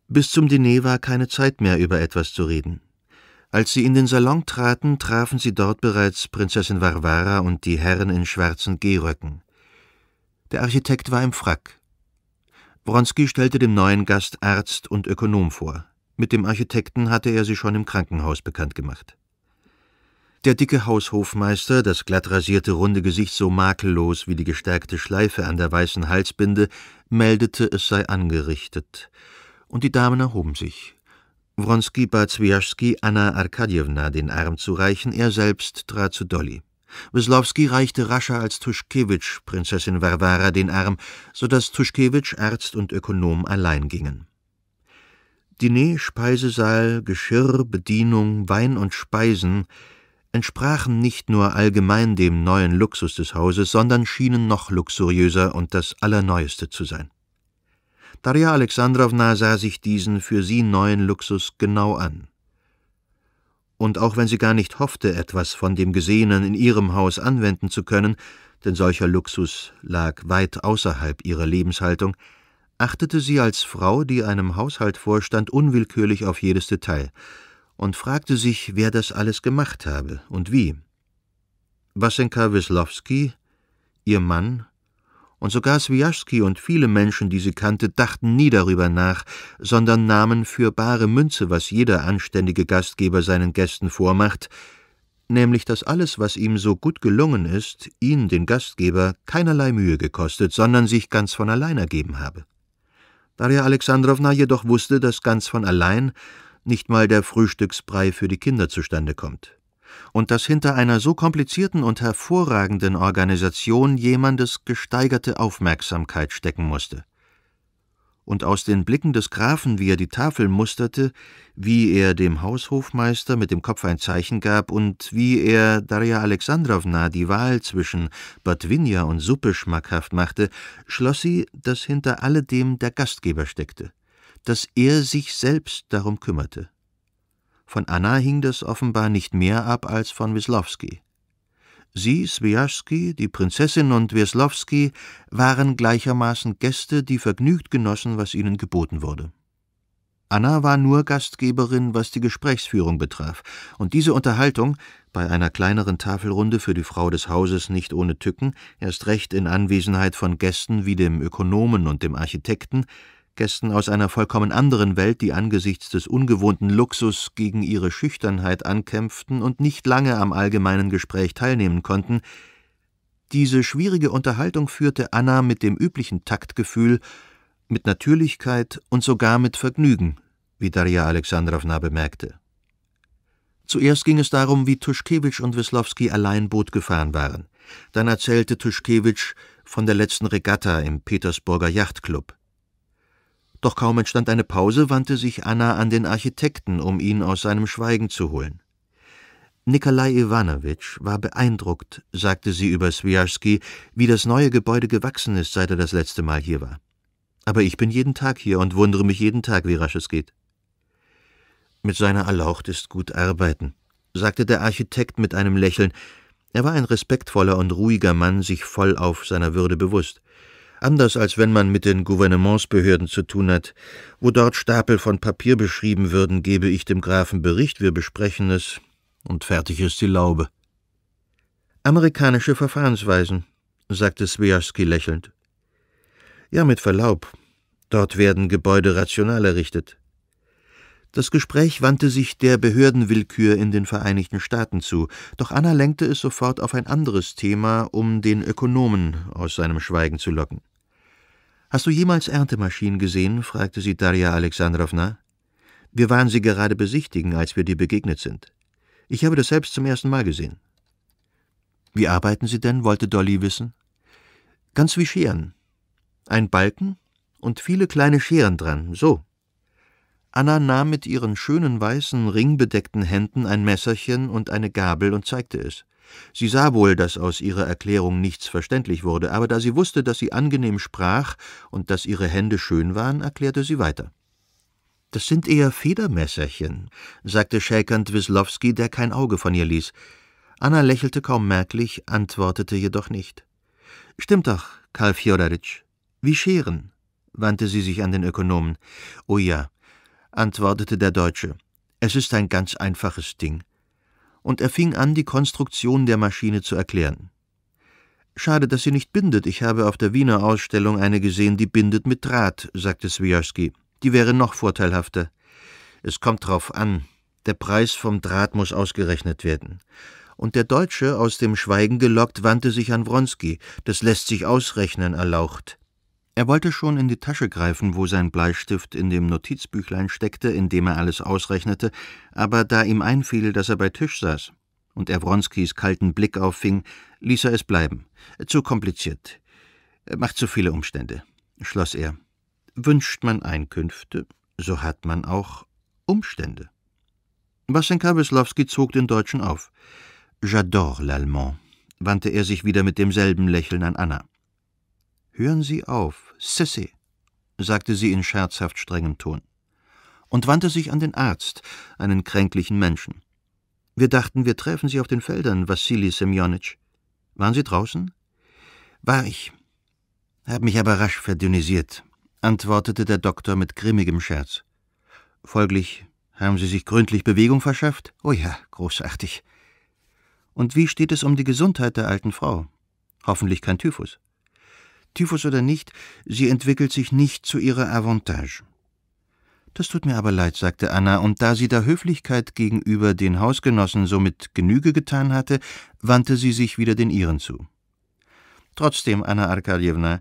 Bis zum Diner war keine Zeit mehr, über etwas zu reden. Als sie in den Salon traten, trafen sie dort bereits Prinzessin Varvara und die Herren in schwarzen Gehröcken. Der Architekt war im Frack. Wronski stellte dem neuen Gast Arzt und Ökonom vor. Mit dem Architekten hatte er sie schon im Krankenhaus bekannt gemacht. Der dicke Haushofmeister, das glattrasierte runde Gesicht so makellos wie die gestärkte Schleife an der weißen Halsbinde, meldete, es sei angerichtet, und die Damen erhoben sich. Wronski bat Swijaschski, Anna Arkadjewna den Arm zu reichen, er selbst trat zu Dolly. Weslowski reichte rascher als Tuschkewitsch Prinzessin Varvara den Arm, so daß Tuschkewitsch, Arzt und Ökonom allein gingen. Diner, Speisesaal, Geschirr, Bedienung, Wein und Speisen entsprachen nicht nur allgemein dem neuen Luxus des Hauses, sondern schienen noch luxuriöser und das Allerneueste zu sein. Darja Alexandrowna sah sich diesen für sie neuen Luxus genau an. Und auch wenn sie gar nicht hoffte, etwas von dem Gesehenen in ihrem Haus anwenden zu können, denn solcher Luxus lag weit außerhalb ihrer Lebenshaltung, achtete sie als Frau, die einem Haushalt vorstand, unwillkürlich auf jedes Detail und fragte sich, wer das alles gemacht habe und wie. Wassenka Wislowski, ihr Mann, und sogar Swijaschski und viele Menschen, die sie kannte, dachten nie darüber nach, sondern nahmen für bare Münze, was jeder anständige Gastgeber seinen Gästen vormacht, nämlich dass alles, was ihm so gut gelungen ist, ihn, den Gastgeber, keinerlei Mühe gekostet, sondern sich ganz von allein ergeben habe. Darja Alexandrowna jedoch wusste, dass ganz von allein nicht mal der Frühstücksbrei für die Kinder zustande kommt und dass hinter einer so komplizierten und hervorragenden Organisation jemandes gesteigerte Aufmerksamkeit stecken musste. Und aus den Blicken des Grafen, wie er die Tafel musterte, wie er dem Haushofmeister mit dem Kopf ein Zeichen gab und wie er Darja Alexandrowna die Wahl zwischen Badwinja und Suppe schmackhaft machte, schloss sie, dass hinter alledem der Gastgeber steckte, dass er sich selbst darum kümmerte von Anna hing das offenbar nicht mehr ab als von Weslowski. Sie, Swiaschski, die Prinzessin und Weslowski waren gleichermaßen Gäste, die vergnügt genossen, was ihnen geboten wurde. Anna war nur Gastgeberin, was die Gesprächsführung betraf, und diese Unterhaltung, bei einer kleineren Tafelrunde für die Frau des Hauses nicht ohne Tücken, erst recht in Anwesenheit von Gästen wie dem Ökonomen und dem Architekten, Gästen aus einer vollkommen anderen Welt, die angesichts des ungewohnten Luxus gegen ihre Schüchternheit ankämpften und nicht lange am allgemeinen Gespräch teilnehmen konnten, diese schwierige Unterhaltung führte Anna mit dem üblichen Taktgefühl, mit Natürlichkeit und sogar mit Vergnügen, wie Darja Alexandrowna bemerkte. Zuerst ging es darum, wie Tuschkewitsch und Weslowski allein Boot gefahren waren. Dann erzählte Tuschkewitsch von der letzten Regatta im Petersburger Yachtclub. Doch kaum entstand eine Pause, wandte sich Anna an den Architekten, um ihn aus seinem Schweigen zu holen. Nikolai Iwanowitsch war beeindruckt, sagte sie über Swiarski, wie das neue Gebäude gewachsen ist, seit er das letzte Mal hier war. Aber ich bin jeden Tag hier und wundere mich jeden Tag, wie rasch es geht. Mit seiner Erlaucht ist gut arbeiten, sagte der Architekt mit einem Lächeln. Er war ein respektvoller und ruhiger Mann, sich voll auf seiner Würde bewusst. Anders als wenn man mit den Gouvernementsbehörden zu tun hat, wo dort Stapel von Papier beschrieben würden, gebe ich dem Grafen Bericht, wir besprechen es, und fertig ist die Laube. Amerikanische Verfahrensweisen, sagte Swiaski lächelnd. Ja, mit Verlaub, dort werden Gebäude rational errichtet. Das Gespräch wandte sich der Behördenwillkür in den Vereinigten Staaten zu, doch Anna lenkte es sofort auf ein anderes Thema, um den Ökonomen aus seinem Schweigen zu locken. Hast du jemals Erntemaschinen gesehen? fragte sie Darja Alexandrowna. Wir waren sie gerade besichtigen, als wir dir begegnet sind. Ich habe das selbst zum ersten Mal gesehen. Wie arbeiten sie denn? wollte Dolly wissen. Ganz wie Scheren. Ein Balken und viele kleine Scheren dran, so. Anna nahm mit ihren schönen weißen, ringbedeckten Händen ein Messerchen und eine Gabel und zeigte es. Sie sah wohl, dass aus ihrer Erklärung nichts verständlich wurde, aber da sie wusste, dass sie angenehm sprach und dass ihre Hände schön waren, erklärte sie weiter. »Das sind eher Federmesserchen«, sagte schäkernd Wislowski, der kein Auge von ihr ließ. Anna lächelte kaum merklich, antwortete jedoch nicht. »Stimmt doch, Karl Fjodoritsch. Wie Scheren«, wandte sie sich an den Ökonomen. »Oh ja«, antwortete der Deutsche, »es ist ein ganz einfaches Ding und er fing an, die Konstruktion der Maschine zu erklären. Schade, dass sie nicht bindet. Ich habe auf der Wiener Ausstellung eine gesehen, die bindet mit Draht, sagte Swiarski. Die wäre noch vorteilhafter. Es kommt drauf an. Der Preis vom Draht muss ausgerechnet werden. Und der Deutsche, aus dem Schweigen gelockt, wandte sich an Wronski. Das lässt sich ausrechnen, erlaucht. Er wollte schon in die Tasche greifen, wo sein Bleistift in dem Notizbüchlein steckte, in dem er alles ausrechnete, aber da ihm einfiel, dass er bei Tisch saß und er Wronskis kalten Blick auffing, ließ er es bleiben. Zu kompliziert. Macht zu viele Umstände, schloss er. Wünscht man Einkünfte, so hat man auch Umstände. Wassenka Weslowski zog den Deutschen auf. J'adore l'allemand, wandte er sich wieder mit demselben Lächeln an Anna. Hören Sie auf, Sissy, sagte sie in scherzhaft strengem Ton und wandte sich an den Arzt, einen kränklichen Menschen. Wir dachten, wir treffen Sie auf den Feldern, Wassili Semjonitsch. Waren Sie draußen? War ich. Hab mich aber rasch verdünnisiert, antwortete der Doktor mit grimmigem Scherz. Folglich haben Sie sich gründlich Bewegung verschafft? Oh ja, großartig. Und wie steht es um die Gesundheit der alten Frau? Hoffentlich kein Typhus. Typhus oder nicht, sie entwickelt sich nicht zu ihrer Avantage. Das tut mir aber leid, sagte Anna, und da sie der Höflichkeit gegenüber den Hausgenossen somit Genüge getan hatte, wandte sie sich wieder den ihren zu. Trotzdem, Anna Arkadjewna,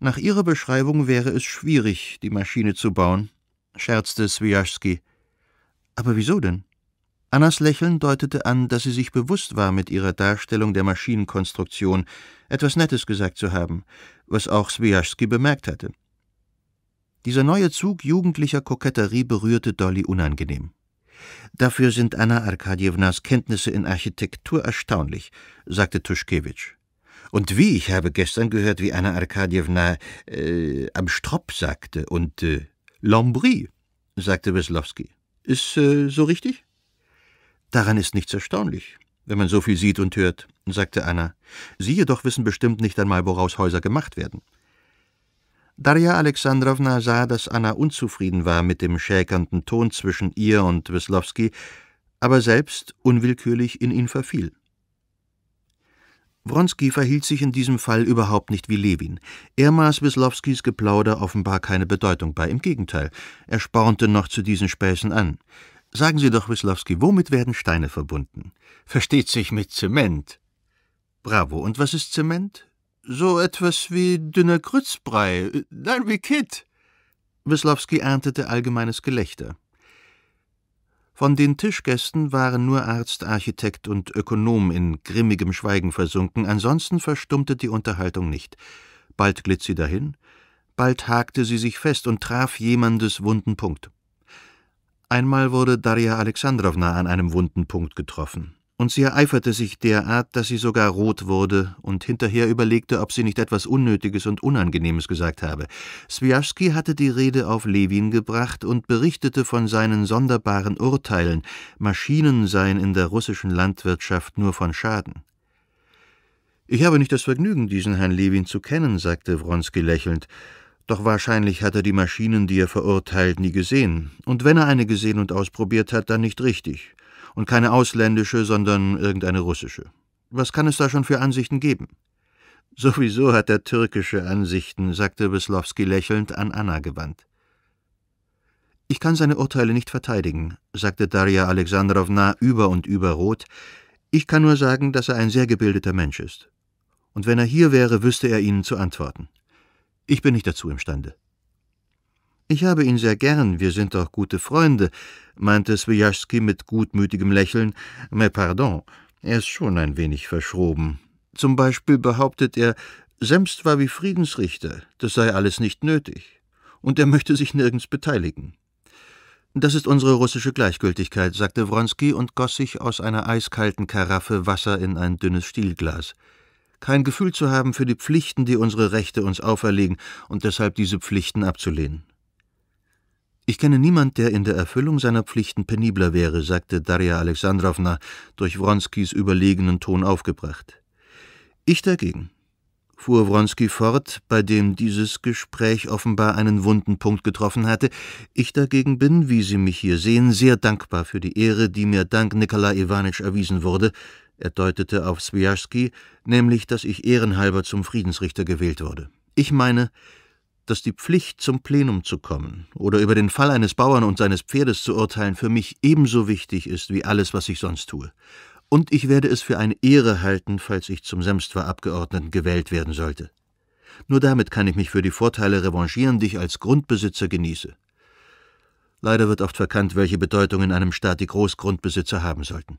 nach ihrer Beschreibung wäre es schwierig, die Maschine zu bauen, scherzte Swijaschski. Aber wieso denn? Annas Lächeln deutete an, dass sie sich bewusst war, mit ihrer Darstellung der Maschinenkonstruktion etwas Nettes gesagt zu haben was auch Swijaschski bemerkt hatte. Dieser neue Zug jugendlicher Koketterie berührte Dolly unangenehm. Dafür sind Anna Arkadjewnas Kenntnisse in Architektur erstaunlich, sagte Tuschkewitsch. Und wie, ich habe gestern gehört, wie Anna Arkadjewna äh, am Stropp sagte und äh, Lombry, sagte Weslowski. Ist äh, so richtig? Daran ist nichts erstaunlich wenn man so viel sieht und hört, sagte Anna. Sie jedoch wissen bestimmt nicht einmal, woraus Häuser gemacht werden. Darja Alexandrowna sah, dass Anna unzufrieden war mit dem schäkernden Ton zwischen ihr und Weslowski, aber selbst unwillkürlich in ihn verfiel. Wronski verhielt sich in diesem Fall überhaupt nicht wie Levin. Er maß Wislowskis Geplauder offenbar keine Bedeutung bei, im Gegenteil, er spornte noch zu diesen Späßen an. Sagen Sie doch, Wislowski, womit werden Steine verbunden? Versteht sich mit Zement. Bravo, und was ist Zement? So etwas wie dünner Grützbrei, äh, nein, wie Kitt. Wislowski erntete allgemeines Gelächter. Von den Tischgästen waren nur Arzt, Architekt und Ökonom in grimmigem Schweigen versunken, ansonsten verstummte die Unterhaltung nicht. Bald glitt sie dahin, bald hakte sie sich fest und traf jemandes wunden Punkt. Einmal wurde Darja Alexandrowna an einem wunden Punkt getroffen, und sie ereiferte sich derart, dass sie sogar rot wurde und hinterher überlegte, ob sie nicht etwas Unnötiges und Unangenehmes gesagt habe. Swiaschski hatte die Rede auf Levin gebracht und berichtete von seinen sonderbaren Urteilen, Maschinen seien in der russischen Landwirtschaft nur von Schaden. Ich habe nicht das Vergnügen, diesen Herrn Levin zu kennen, sagte Wronski lächelnd. Doch wahrscheinlich hat er die Maschinen, die er verurteilt, nie gesehen. Und wenn er eine gesehen und ausprobiert hat, dann nicht richtig. Und keine ausländische, sondern irgendeine russische. Was kann es da schon für Ansichten geben? Sowieso hat er türkische Ansichten, sagte Weslowski lächelnd an Anna gewandt. Ich kann seine Urteile nicht verteidigen, sagte Darja Alexandrowna über und über rot. Ich kann nur sagen, dass er ein sehr gebildeter Mensch ist. Und wenn er hier wäre, wüsste er Ihnen zu antworten. Ich bin nicht dazu imstande. Ich habe ihn sehr gern, wir sind doch gute Freunde, meinte Swijaschski mit gutmütigem Lächeln. Mais pardon, er ist schon ein wenig verschroben. Zum Beispiel behauptet er, Semst war wie Friedensrichter, das sei alles nicht nötig, und er möchte sich nirgends beteiligen. Das ist unsere russische Gleichgültigkeit, sagte Wronski und goss sich aus einer eiskalten Karaffe Wasser in ein dünnes Stielglas kein Gefühl zu haben für die Pflichten, die unsere Rechte uns auferlegen, und deshalb diese Pflichten abzulehnen. Ich kenne niemand, der in der Erfüllung seiner Pflichten penibler wäre, sagte Darja Alexandrowna, durch Wronskis überlegenen Ton aufgebracht. Ich dagegen, fuhr Wronski fort, bei dem dieses Gespräch offenbar einen wunden Punkt getroffen hatte, ich dagegen bin, wie Sie mich hier sehen, sehr dankbar für die Ehre, die mir dank Nikolai Iwanitsch erwiesen wurde, er deutete auf Swijaschski, nämlich, dass ich ehrenhalber zum Friedensrichter gewählt wurde. Ich meine, dass die Pflicht, zum Plenum zu kommen oder über den Fall eines Bauern und seines Pferdes zu urteilen, für mich ebenso wichtig ist wie alles, was ich sonst tue. Und ich werde es für eine Ehre halten, falls ich zum Semstwa-Abgeordneten gewählt werden sollte. Nur damit kann ich mich für die Vorteile revanchieren, die ich als Grundbesitzer genieße. Leider wird oft verkannt, welche Bedeutung in einem Staat die Großgrundbesitzer haben sollten.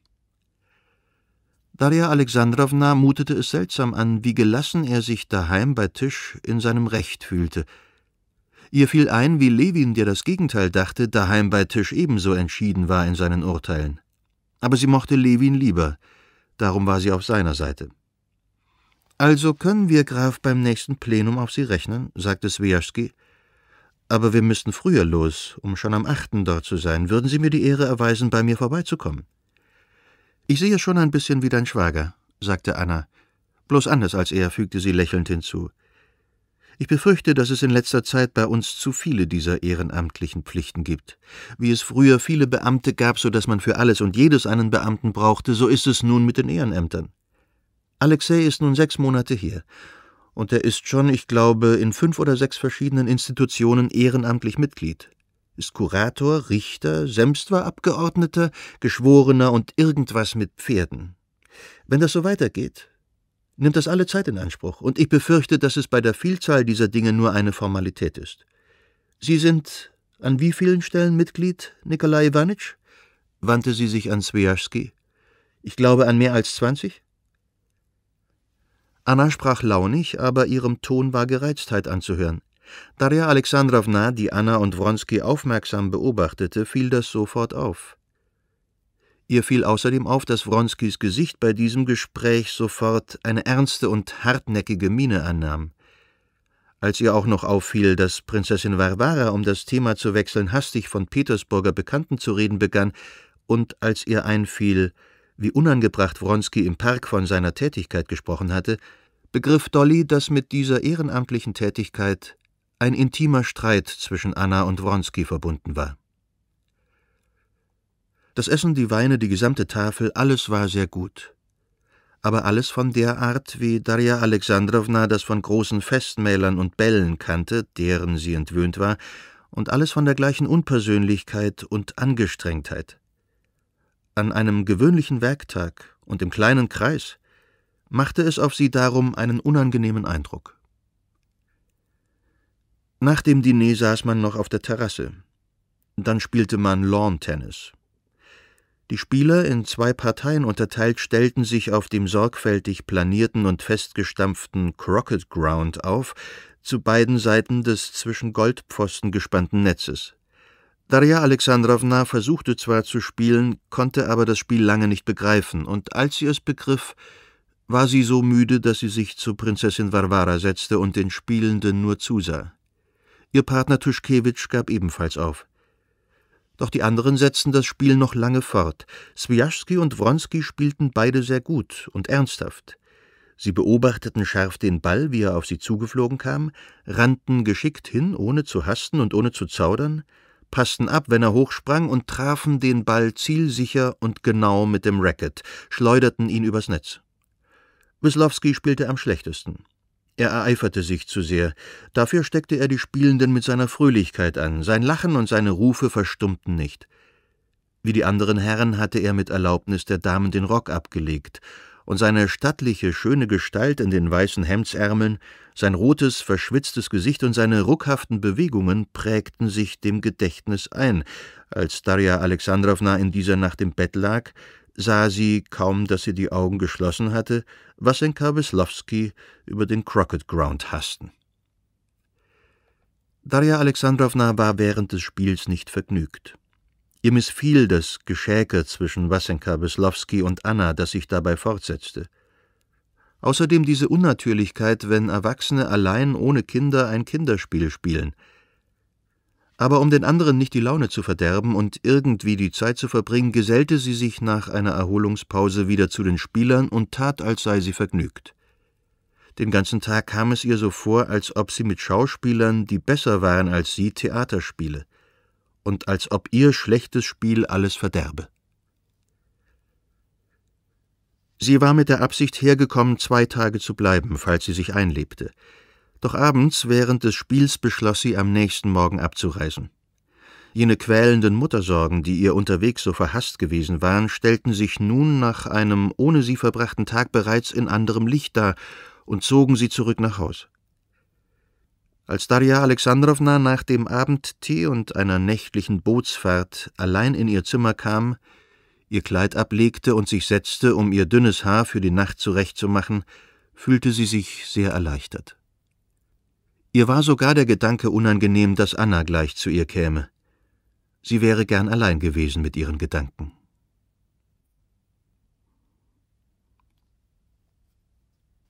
Darja Alexandrowna mutete es seltsam an, wie gelassen er sich daheim bei Tisch in seinem Recht fühlte. Ihr fiel ein, wie Levin, der das Gegenteil dachte, daheim bei Tisch ebenso entschieden war in seinen Urteilen. Aber sie mochte Levin lieber, darum war sie auf seiner Seite. Also können wir, Graf, beim nächsten Plenum auf Sie rechnen, sagte Swijaschski. Aber wir müssten früher los, um schon am achten dort zu sein. Würden Sie mir die Ehre erweisen, bei mir vorbeizukommen? Ich sehe schon ein bisschen wie dein Schwager, sagte Anna. Bloß anders als er, fügte sie lächelnd hinzu. Ich befürchte, dass es in letzter Zeit bei uns zu viele dieser ehrenamtlichen Pflichten gibt. Wie es früher viele Beamte gab, so dass man für alles und jedes einen Beamten brauchte, so ist es nun mit den Ehrenämtern. Alexei ist nun sechs Monate hier, und er ist schon, ich glaube, in fünf oder sechs verschiedenen Institutionen ehrenamtlich Mitglied ist Kurator, Richter, Semstwer Abgeordneter, Geschworener und irgendwas mit Pferden. Wenn das so weitergeht, nimmt das alle Zeit in Anspruch, und ich befürchte, dass es bei der Vielzahl dieser Dinge nur eine Formalität ist. Sie sind an wie vielen Stellen Mitglied, Nikolai Iwanitsch? wandte sie sich an Swiaschski. Ich glaube an mehr als zwanzig? Anna sprach launig, aber ihrem Ton war Gereiztheit anzuhören. Darja Alexandrowna, die Anna und Wronski aufmerksam beobachtete, fiel das sofort auf. Ihr fiel außerdem auf, dass Wronskis Gesicht bei diesem Gespräch sofort eine ernste und hartnäckige Miene annahm. Als ihr auch noch auffiel, dass Prinzessin Varvara, um das Thema zu wechseln, hastig von Petersburger Bekannten zu reden begann, und als ihr einfiel, wie unangebracht Wronski im Park von seiner Tätigkeit gesprochen hatte, begriff Dolly, dass mit dieser ehrenamtlichen Tätigkeit ein intimer Streit zwischen Anna und Wronski verbunden war. Das Essen, die Weine, die gesamte Tafel, alles war sehr gut. Aber alles von der Art, wie Darja Alexandrowna das von großen Festmählern und Bällen kannte, deren sie entwöhnt war, und alles von der gleichen Unpersönlichkeit und Angestrengtheit. An einem gewöhnlichen Werktag und im kleinen Kreis machte es auf sie darum einen unangenehmen Eindruck. Nach dem Diner saß man noch auf der Terrasse. Dann spielte man Lawn-Tennis. Die Spieler, in zwei Parteien unterteilt, stellten sich auf dem sorgfältig planierten und festgestampften Crockett Ground auf, zu beiden Seiten des zwischen Goldpfosten gespannten Netzes. Darja Alexandrowna versuchte zwar zu spielen, konnte aber das Spiel lange nicht begreifen, und als sie es begriff, war sie so müde, dass sie sich zu Prinzessin Varvara setzte und den Spielenden nur zusah. Ihr Partner Tuschkewitsch gab ebenfalls auf. Doch die anderen setzten das Spiel noch lange fort. Swijaschski und Wronski spielten beide sehr gut und ernsthaft. Sie beobachteten scharf den Ball, wie er auf sie zugeflogen kam, rannten geschickt hin, ohne zu hasten und ohne zu zaudern, passten ab, wenn er hochsprang, und trafen den Ball zielsicher und genau mit dem Racket, schleuderten ihn übers Netz. Wislowski spielte am schlechtesten. Er ereiferte sich zu sehr. Dafür steckte er die Spielenden mit seiner Fröhlichkeit an. Sein Lachen und seine Rufe verstummten nicht. Wie die anderen Herren hatte er mit Erlaubnis der Damen den Rock abgelegt, und seine stattliche, schöne Gestalt in den weißen Hemdsärmeln, sein rotes, verschwitztes Gesicht und seine ruckhaften Bewegungen prägten sich dem Gedächtnis ein. Als Darja Alexandrowna in dieser Nacht im Bett lag, sah sie, kaum dass sie die Augen geschlossen hatte, Wassenka Weslowski über den Crockett Ground hasten. Darja Alexandrowna war während des Spiels nicht vergnügt. Ihr missfiel das Geschäke zwischen Wassenka Weslowski und Anna, das sich dabei fortsetzte. Außerdem diese Unnatürlichkeit, wenn Erwachsene allein ohne Kinder ein Kinderspiel spielen – aber um den anderen nicht die Laune zu verderben und irgendwie die Zeit zu verbringen, gesellte sie sich nach einer Erholungspause wieder zu den Spielern und tat, als sei sie vergnügt. Den ganzen Tag kam es ihr so vor, als ob sie mit Schauspielern, die besser waren als sie, Theater spiele, und als ob ihr schlechtes Spiel alles verderbe. Sie war mit der Absicht hergekommen, zwei Tage zu bleiben, falls sie sich einlebte. Doch abends während des Spiels beschloss sie, am nächsten Morgen abzureisen. Jene quälenden Muttersorgen, die ihr unterwegs so verhasst gewesen waren, stellten sich nun nach einem ohne sie verbrachten Tag bereits in anderem Licht dar und zogen sie zurück nach Haus. Als Darja Alexandrowna nach dem Abendtee und einer nächtlichen Bootsfahrt allein in ihr Zimmer kam, ihr Kleid ablegte und sich setzte, um ihr dünnes Haar für die Nacht zurechtzumachen, fühlte sie sich sehr erleichtert. Ihr war sogar der Gedanke unangenehm, dass Anna gleich zu ihr käme. Sie wäre gern allein gewesen mit ihren Gedanken.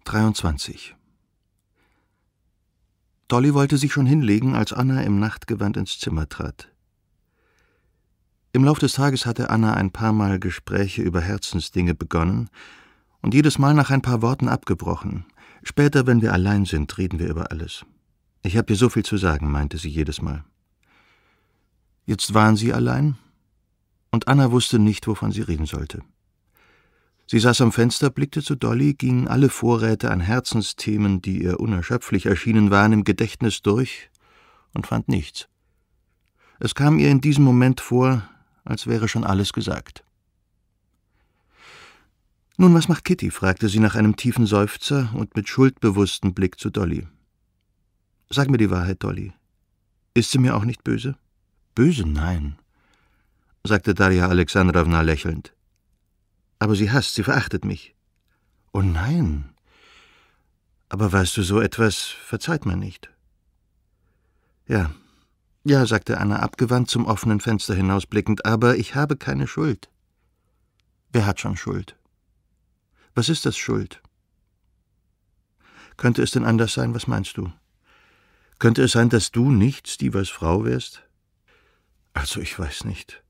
Dreiundzwanzig. Dolly wollte sich schon hinlegen, als Anna im Nachtgewand ins Zimmer trat. Im Lauf des Tages hatte Anna ein paar Mal Gespräche über Herzensdinge begonnen und jedes Mal nach ein paar Worten abgebrochen. Später, wenn wir allein sind, reden wir über alles. Ich habe dir so viel zu sagen, meinte sie jedes Mal. Jetzt waren sie allein, und Anna wusste nicht, wovon sie reden sollte. Sie saß am Fenster, blickte zu Dolly, ging alle Vorräte an Herzensthemen, die ihr unerschöpflich erschienen waren, im Gedächtnis durch und fand nichts. Es kam ihr in diesem Moment vor, als wäre schon alles gesagt. Nun, was macht Kitty? fragte sie nach einem tiefen Seufzer und mit schuldbewusstem Blick zu Dolly. Sag mir die Wahrheit, Dolly. Ist sie mir auch nicht böse? Böse, nein, sagte Darja Alexandrowna lächelnd. Aber sie hasst, sie verachtet mich. Oh nein. Aber weißt du, so etwas verzeiht man nicht. Ja, ja, sagte Anna abgewandt zum offenen Fenster hinausblickend, aber ich habe keine Schuld. Wer hat schon Schuld? Was ist das Schuld? Könnte es denn anders sein, was meinst du? Könnte es sein, dass du nicht Stivers Frau wärst? Also ich weiß nicht.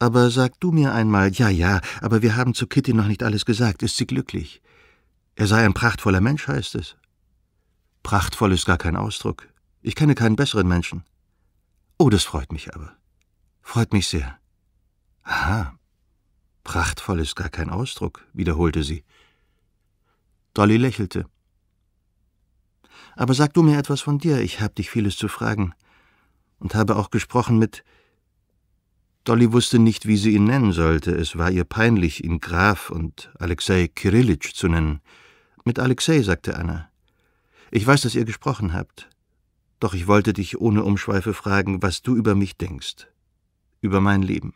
Aber sag du mir einmal, ja, ja, aber wir haben zu Kitty noch nicht alles gesagt. Ist sie glücklich? Er sei ein prachtvoller Mensch, heißt es. Prachtvoll ist gar kein Ausdruck. Ich kenne keinen besseren Menschen. Oh, das freut mich aber. Freut mich sehr. Aha. Prachtvoll ist gar kein Ausdruck, wiederholte sie. Dolly lächelte. Aber sag du mir etwas von dir, ich habe dich vieles zu fragen. Und habe auch gesprochen mit. Dolly wusste nicht, wie sie ihn nennen sollte. Es war ihr peinlich, ihn Graf und Alexei Kirillitsch zu nennen. Mit Alexei, sagte Anna. Ich weiß, dass ihr gesprochen habt. Doch ich wollte dich ohne Umschweife fragen, was du über mich denkst. Über mein Leben.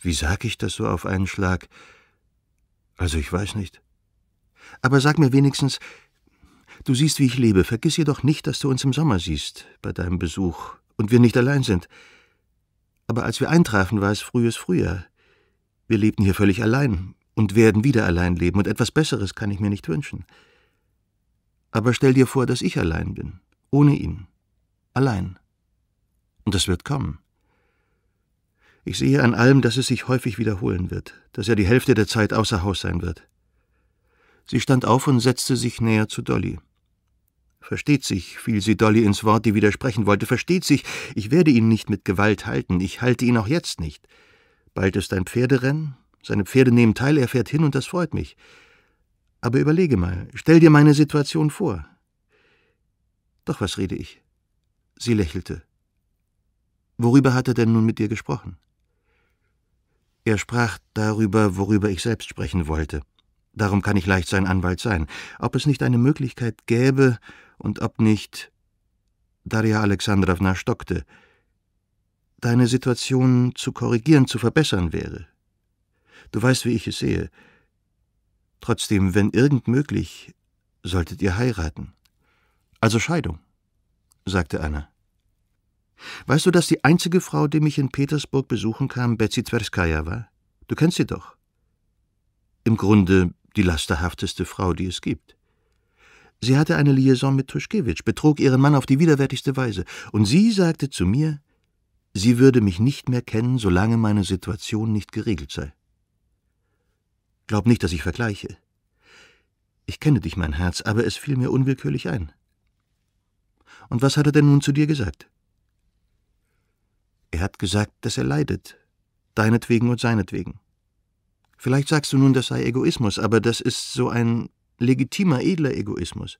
Wie sag ich das so auf einen Schlag? Also ich weiß nicht. Aber sag mir wenigstens, Du siehst, wie ich lebe. Vergiss jedoch nicht, dass du uns im Sommer siehst, bei deinem Besuch, und wir nicht allein sind. Aber als wir eintrafen, war es frühes Frühjahr. Wir lebten hier völlig allein und werden wieder allein leben, und etwas Besseres kann ich mir nicht wünschen. Aber stell dir vor, dass ich allein bin, ohne ihn, allein. Und das wird kommen. Ich sehe an allem, dass es sich häufig wiederholen wird, dass er die Hälfte der Zeit außer Haus sein wird. Sie stand auf und setzte sich näher zu Dolly. Versteht sich, fiel sie Dolly ins Wort, die widersprechen wollte, versteht sich, ich werde ihn nicht mit Gewalt halten, ich halte ihn auch jetzt nicht. Bald ist ein Pferderennen, seine Pferde nehmen teil, er fährt hin und das freut mich. Aber überlege mal, stell dir meine Situation vor. Doch was rede ich? Sie lächelte. Worüber hat er denn nun mit dir gesprochen? Er sprach darüber, worüber ich selbst sprechen wollte. Darum kann ich leicht sein Anwalt sein. Ob es nicht eine Möglichkeit gäbe, und ob nicht. Darja Alexandrowna stockte. Deine Situation zu korrigieren, zu verbessern wäre. Du weißt, wie ich es sehe. Trotzdem, wenn irgend möglich, solltet ihr heiraten. Also Scheidung, sagte Anna. Weißt du, dass die einzige Frau, die mich in Petersburg besuchen kam, Betsy Tverskaya war? Du kennst sie doch. Im Grunde die lasterhafteste Frau, die es gibt. Sie hatte eine Liaison mit Tuschkewitsch, betrog ihren Mann auf die widerwärtigste Weise, und sie sagte zu mir, sie würde mich nicht mehr kennen, solange meine Situation nicht geregelt sei. Glaub nicht, dass ich vergleiche. Ich kenne dich, mein Herz, aber es fiel mir unwillkürlich ein. Und was hat er denn nun zu dir gesagt? Er hat gesagt, dass er leidet, deinetwegen und seinetwegen. Vielleicht sagst du nun, das sei Egoismus, aber das ist so ein legitimer, edler Egoismus.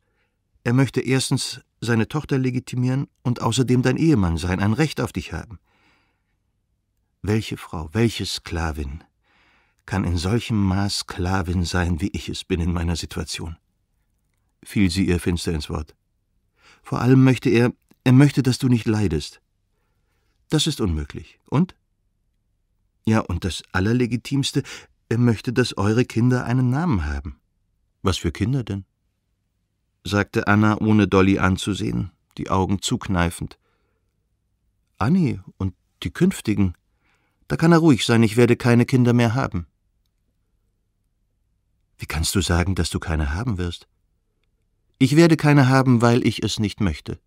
Er möchte erstens seine Tochter legitimieren und außerdem dein Ehemann sein, ein Recht auf dich haben. Welche Frau, welche Sklavin kann in solchem Maß Sklavin sein, wie ich es bin in meiner Situation? fiel sie ihr finster ins Wort. Vor allem möchte er, er möchte, dass du nicht leidest. Das ist unmöglich. Und? Ja, und das Allerlegitimste, er möchte, dass eure Kinder einen Namen haben. Was für Kinder denn? sagte Anna, ohne Dolly anzusehen, die Augen zukneifend. Annie und die künftigen. Da kann er ruhig sein, ich werde keine Kinder mehr haben. Wie kannst du sagen, dass du keine haben wirst? Ich werde keine haben, weil ich es nicht möchte.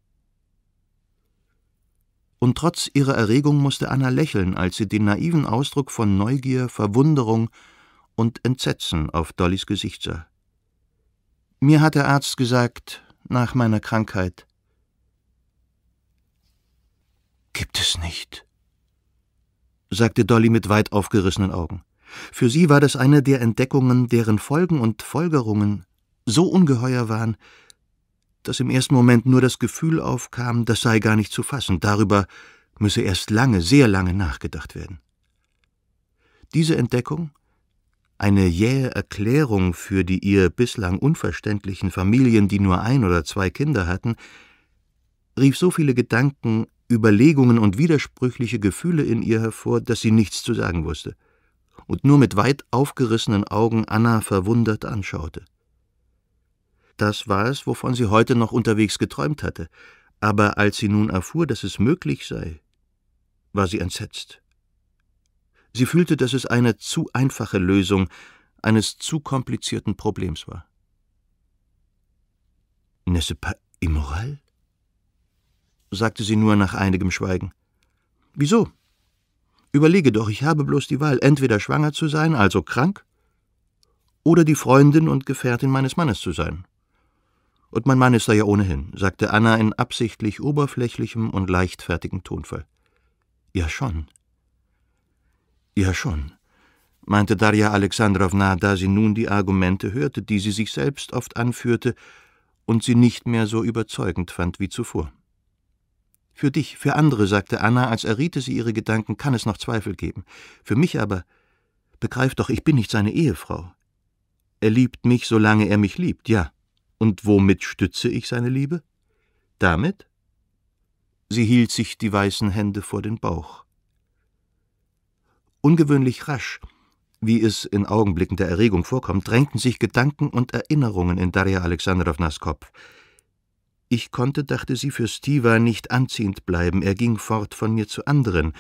Und trotz ihrer Erregung musste Anna lächeln, als sie den naiven Ausdruck von Neugier, Verwunderung und Entsetzen auf Dollys Gesicht sah. Mir hat der Arzt gesagt, nach meiner Krankheit. Gibt es nicht, sagte Dolly mit weit aufgerissenen Augen. Für sie war das eine der Entdeckungen, deren Folgen und Folgerungen so ungeheuer waren, dass im ersten Moment nur das Gefühl aufkam, das sei gar nicht zu fassen, darüber müsse erst lange, sehr lange nachgedacht werden. Diese Entdeckung eine jähe Erklärung für die ihr bislang unverständlichen Familien, die nur ein oder zwei Kinder hatten, rief so viele Gedanken, Überlegungen und widersprüchliche Gefühle in ihr hervor, dass sie nichts zu sagen wusste und nur mit weit aufgerissenen Augen Anna verwundert anschaute. Das war es, wovon sie heute noch unterwegs geträumt hatte, aber als sie nun erfuhr, dass es möglich sei, war sie entsetzt. Sie fühlte, dass es eine zu einfache Lösung eines zu komplizierten Problems war. N'est-ce pas immoral? sagte sie nur nach einigem Schweigen. Wieso? Überlege doch, ich habe bloß die Wahl, entweder schwanger zu sein, also krank, oder die Freundin und Gefährtin meines Mannes zu sein. Und mein Mann ist da ja ohnehin, sagte Anna in absichtlich oberflächlichem und leichtfertigem Tonfall. Ja schon, ja schon, meinte Darja Alexandrowna, da sie nun die Argumente hörte, die sie sich selbst oft anführte und sie nicht mehr so überzeugend fand wie zuvor. Für dich, für andere, sagte Anna, als erriete sie ihre Gedanken, kann es noch Zweifel geben. Für mich aber, begreif doch, ich bin nicht seine Ehefrau. Er liebt mich, solange er mich liebt, ja. Und womit stütze ich seine Liebe? Damit? Sie hielt sich die weißen Hände vor den Bauch. Ungewöhnlich rasch, wie es in Augenblicken der Erregung vorkommt, drängten sich Gedanken und Erinnerungen in Darja Alexandrownas Kopf. Ich konnte, dachte sie, für Stiva nicht anziehend bleiben, er ging fort von mir zu anderen.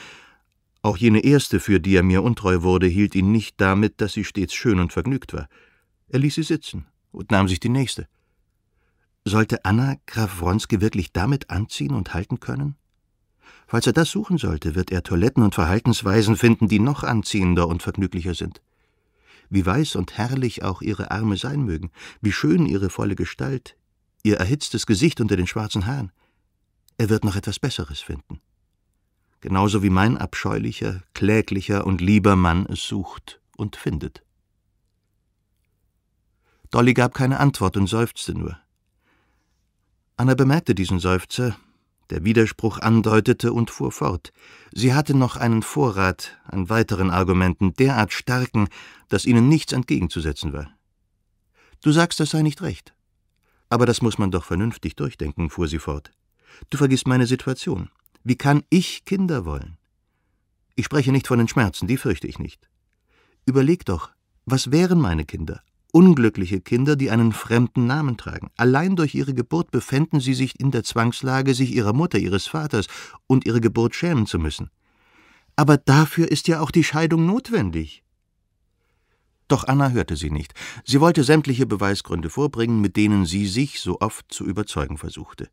Auch jene erste, für die er mir untreu wurde, hielt ihn nicht damit, dass sie stets schön und vergnügt war. Er ließ sie sitzen und nahm sich die nächste. Sollte Anna Graf Wronski wirklich damit anziehen und halten können? Falls er das suchen sollte, wird er Toiletten und Verhaltensweisen finden, die noch anziehender und vergnüglicher sind. Wie weiß und herrlich auch ihre Arme sein mögen, wie schön ihre volle Gestalt, ihr erhitztes Gesicht unter den schwarzen Haaren. Er wird noch etwas Besseres finden. Genauso wie mein abscheulicher, kläglicher und lieber Mann es sucht und findet. Dolly gab keine Antwort und seufzte nur. Anna bemerkte diesen Seufzer der Widerspruch andeutete und fuhr fort. Sie hatte noch einen Vorrat an weiteren Argumenten, derart starken, dass ihnen nichts entgegenzusetzen war. Du sagst, das sei nicht recht. Aber das muss man doch vernünftig durchdenken, fuhr sie fort. Du vergisst meine Situation. Wie kann ich Kinder wollen? Ich spreche nicht von den Schmerzen, die fürchte ich nicht. Überleg doch, was wären meine Kinder, Unglückliche Kinder, die einen fremden Namen tragen. Allein durch ihre Geburt befänden sie sich in der Zwangslage, sich ihrer Mutter, ihres Vaters und ihre Geburt schämen zu müssen. Aber dafür ist ja auch die Scheidung notwendig. Doch Anna hörte sie nicht. Sie wollte sämtliche Beweisgründe vorbringen, mit denen sie sich so oft zu überzeugen versuchte.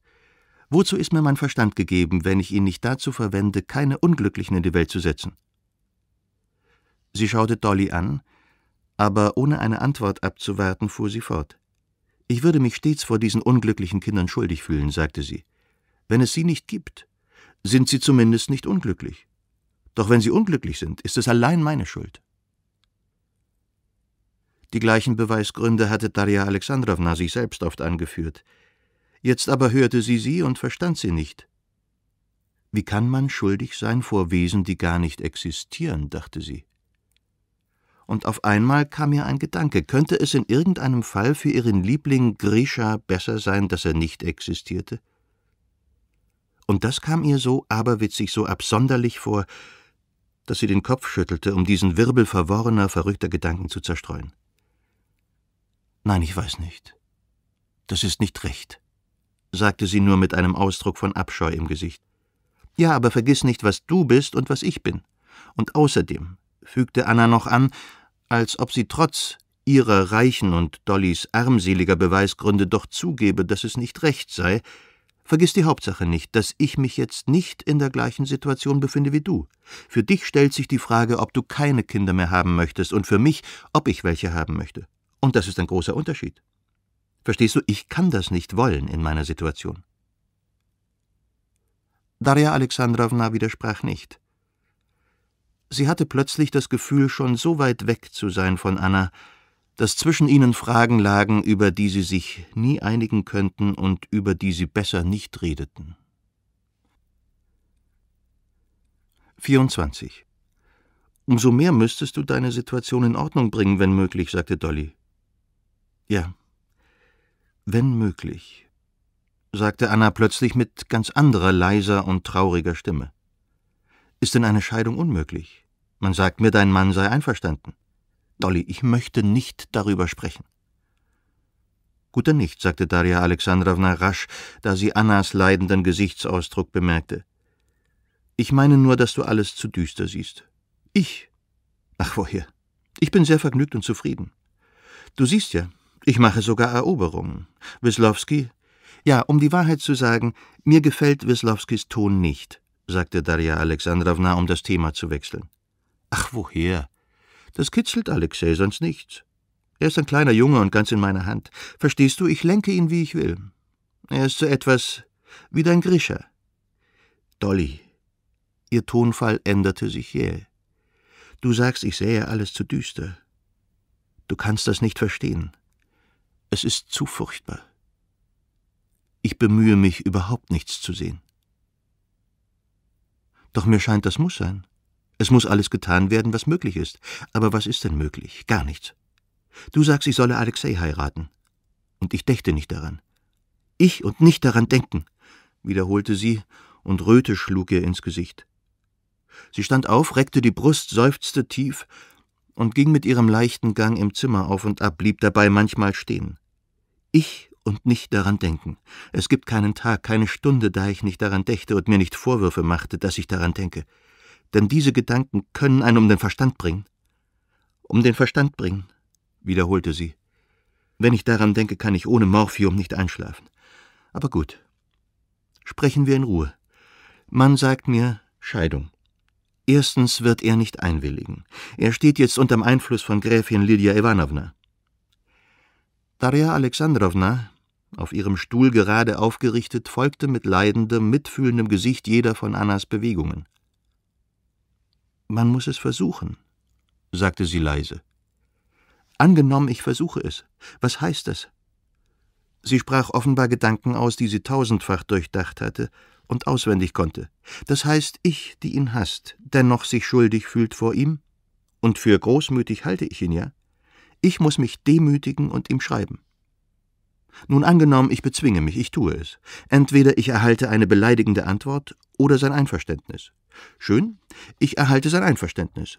Wozu ist mir mein Verstand gegeben, wenn ich ihn nicht dazu verwende, keine Unglücklichen in die Welt zu setzen? Sie schaute Dolly an, aber ohne eine Antwort abzuwarten, fuhr sie fort. Ich würde mich stets vor diesen unglücklichen Kindern schuldig fühlen, sagte sie. Wenn es sie nicht gibt, sind sie zumindest nicht unglücklich. Doch wenn sie unglücklich sind, ist es allein meine Schuld. Die gleichen Beweisgründe hatte Darja Alexandrowna sich selbst oft angeführt. Jetzt aber hörte sie sie und verstand sie nicht. Wie kann man schuldig sein vor Wesen, die gar nicht existieren, dachte sie und auf einmal kam ihr ein Gedanke, könnte es in irgendeinem Fall für ihren Liebling Grisha besser sein, dass er nicht existierte? Und das kam ihr so aberwitzig, so absonderlich vor, dass sie den Kopf schüttelte, um diesen Wirbel verworrener, verrückter Gedanken zu zerstreuen. Nein, ich weiß nicht. Das ist nicht recht, sagte sie nur mit einem Ausdruck von Abscheu im Gesicht. Ja, aber vergiss nicht, was du bist und was ich bin. Und außerdem, fügte Anna noch an, als ob sie trotz ihrer reichen und Dollys armseliger Beweisgründe doch zugebe, dass es nicht recht sei, Vergiss die Hauptsache nicht, dass ich mich jetzt nicht in der gleichen Situation befinde wie du. Für dich stellt sich die Frage, ob du keine Kinder mehr haben möchtest, und für mich, ob ich welche haben möchte. Und das ist ein großer Unterschied. Verstehst du, ich kann das nicht wollen in meiner Situation. Darja Alexandrowna widersprach nicht. Sie hatte plötzlich das Gefühl, schon so weit weg zu sein von Anna, dass zwischen ihnen Fragen lagen, über die sie sich nie einigen könnten und über die sie besser nicht redeten. 24. Umso mehr müsstest du deine Situation in Ordnung bringen, wenn möglich, sagte Dolly. Ja, wenn möglich, sagte Anna plötzlich mit ganz anderer, leiser und trauriger Stimme. Ist denn eine Scheidung unmöglich? Man sagt mir, dein Mann sei einverstanden. Dolly, ich möchte nicht darüber sprechen. Guter nicht, sagte Darja Alexandrowna rasch, da sie Annas leidenden Gesichtsausdruck bemerkte. Ich meine nur, dass du alles zu düster siehst. Ich? Ach, woher? Ich bin sehr vergnügt und zufrieden. Du siehst ja, ich mache sogar Eroberungen. Wislowski? Ja, um die Wahrheit zu sagen, mir gefällt Wislowskis Ton nicht, sagte Darja Alexandrowna, um das Thema zu wechseln. Ach, woher? Das kitzelt Alexei sonst nichts. Er ist ein kleiner Junge und ganz in meiner Hand. Verstehst du, ich lenke ihn, wie ich will. Er ist so etwas wie dein Grischer. Dolly, ihr Tonfall änderte sich jäh. Du sagst, ich sähe alles zu düster. Du kannst das nicht verstehen. Es ist zu furchtbar. Ich bemühe mich, überhaupt nichts zu sehen. Doch mir scheint, das muss sein. Es muss alles getan werden, was möglich ist. Aber was ist denn möglich? Gar nichts. Du sagst, ich solle Alexei heiraten. Und ich dächte nicht daran. Ich und nicht daran denken, wiederholte sie, und Röte schlug ihr ins Gesicht. Sie stand auf, reckte die Brust, seufzte tief und ging mit ihrem leichten Gang im Zimmer auf und ab, blieb dabei manchmal stehen. Ich und nicht daran denken. Es gibt keinen Tag, keine Stunde, da ich nicht daran dächte und mir nicht Vorwürfe machte, dass ich daran denke denn diese Gedanken können einen um den Verstand bringen. Um den Verstand bringen, wiederholte sie. Wenn ich daran denke, kann ich ohne Morphium nicht einschlafen. Aber gut. Sprechen wir in Ruhe. Man sagt mir Scheidung. Erstens wird er nicht einwilligen. Er steht jetzt unter dem Einfluss von Gräfin Lydia Iwanowna. Darja Alexandrowna, auf ihrem Stuhl gerade aufgerichtet, folgte mit leidendem, mitfühlendem Gesicht jeder von Annas Bewegungen. Man muss es versuchen, sagte sie leise. Angenommen, ich versuche es. Was heißt das? Sie sprach offenbar Gedanken aus, die sie tausendfach durchdacht hatte und auswendig konnte. Das heißt, ich, die ihn hasst, dennoch sich schuldig fühlt vor ihm? Und für großmütig halte ich ihn ja. Ich muss mich demütigen und ihm schreiben. Nun angenommen, ich bezwinge mich, ich tue es. Entweder ich erhalte eine beleidigende Antwort oder sein Einverständnis. Schön, ich erhalte sein Einverständnis.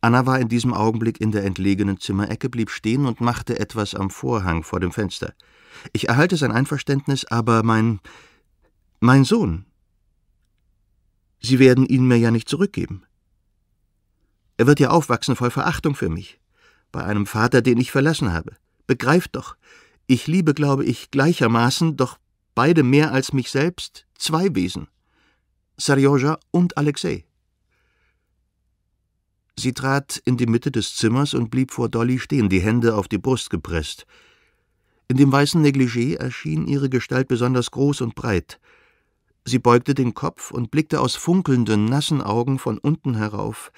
Anna war in diesem Augenblick in der entlegenen Zimmerecke, blieb stehen und machte etwas am Vorhang vor dem Fenster. Ich erhalte sein Einverständnis, aber mein. mein Sohn. Sie werden ihn mir ja nicht zurückgeben. Er wird ja aufwachsen voll Verachtung für mich, bei einem Vater, den ich verlassen habe. Begreift doch, ich liebe, glaube ich, gleichermaßen, doch beide mehr als mich selbst, zwei Wesen, Sarjoja und Alexei. Sie trat in die Mitte des Zimmers und blieb vor Dolly stehen, die Hände auf die Brust gepresst. In dem weißen Negligé erschien ihre Gestalt besonders groß und breit. Sie beugte den Kopf und blickte aus funkelnden, nassen Augen von unten herauf.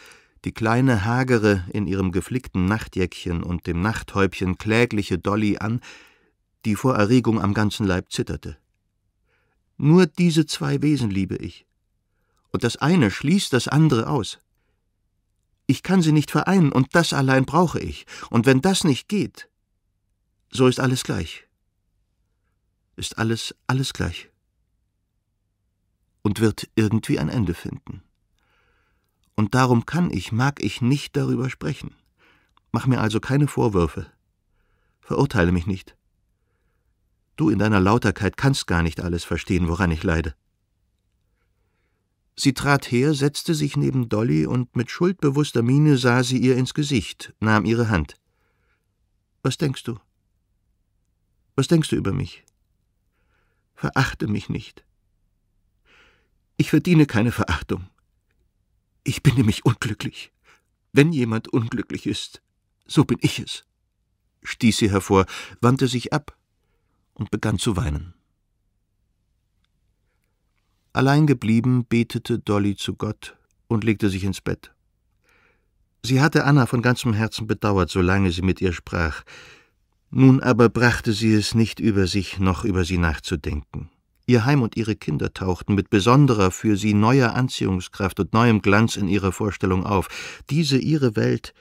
Die kleine, hagere, in ihrem geflickten Nachtjäckchen und dem Nachthäubchen klägliche Dolly an, die vor Erregung am ganzen Leib zitterte. Nur diese zwei Wesen liebe ich. Und das eine schließt das andere aus. Ich kann sie nicht vereinen, und das allein brauche ich, und wenn das nicht geht, so ist alles gleich. Ist alles, alles gleich. Und wird irgendwie ein Ende finden. Und darum kann ich, mag ich nicht darüber sprechen. Mach mir also keine Vorwürfe. Verurteile mich nicht. Du in deiner Lauterkeit kannst gar nicht alles verstehen, woran ich leide. Sie trat her, setzte sich neben Dolly und mit schuldbewusster Miene sah sie ihr ins Gesicht, nahm ihre Hand. Was denkst du? Was denkst du über mich? Verachte mich nicht. Ich verdiene keine Verachtung. Ich bin nämlich unglücklich. Wenn jemand unglücklich ist, so bin ich es. stieß sie hervor, wandte sich ab, und begann zu weinen. Allein geblieben betete Dolly zu Gott und legte sich ins Bett. Sie hatte Anna von ganzem Herzen bedauert, solange sie mit ihr sprach. Nun aber brachte sie es nicht über sich, noch über sie nachzudenken. Ihr Heim und ihre Kinder tauchten mit besonderer, für sie neuer Anziehungskraft und neuem Glanz in ihrer Vorstellung auf. Diese ihre Welt,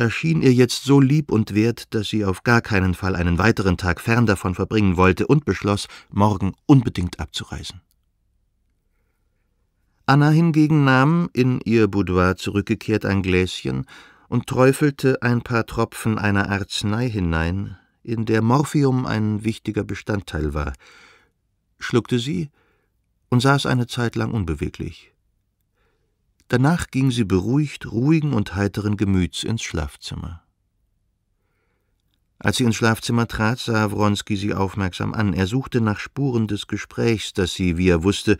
erschien ihr jetzt so lieb und wert, dass sie auf gar keinen Fall einen weiteren Tag fern davon verbringen wollte und beschloss, morgen unbedingt abzureisen. Anna hingegen nahm, in ihr Boudoir zurückgekehrt, ein Gläschen und träufelte ein paar Tropfen einer Arznei hinein, in der Morphium ein wichtiger Bestandteil war, schluckte sie und saß eine Zeit lang unbeweglich. Danach ging sie beruhigt, ruhigen und heiteren Gemüts ins Schlafzimmer. Als sie ins Schlafzimmer trat, sah Wronski sie aufmerksam an. Er suchte nach Spuren des Gesprächs, das sie, wie er wusste,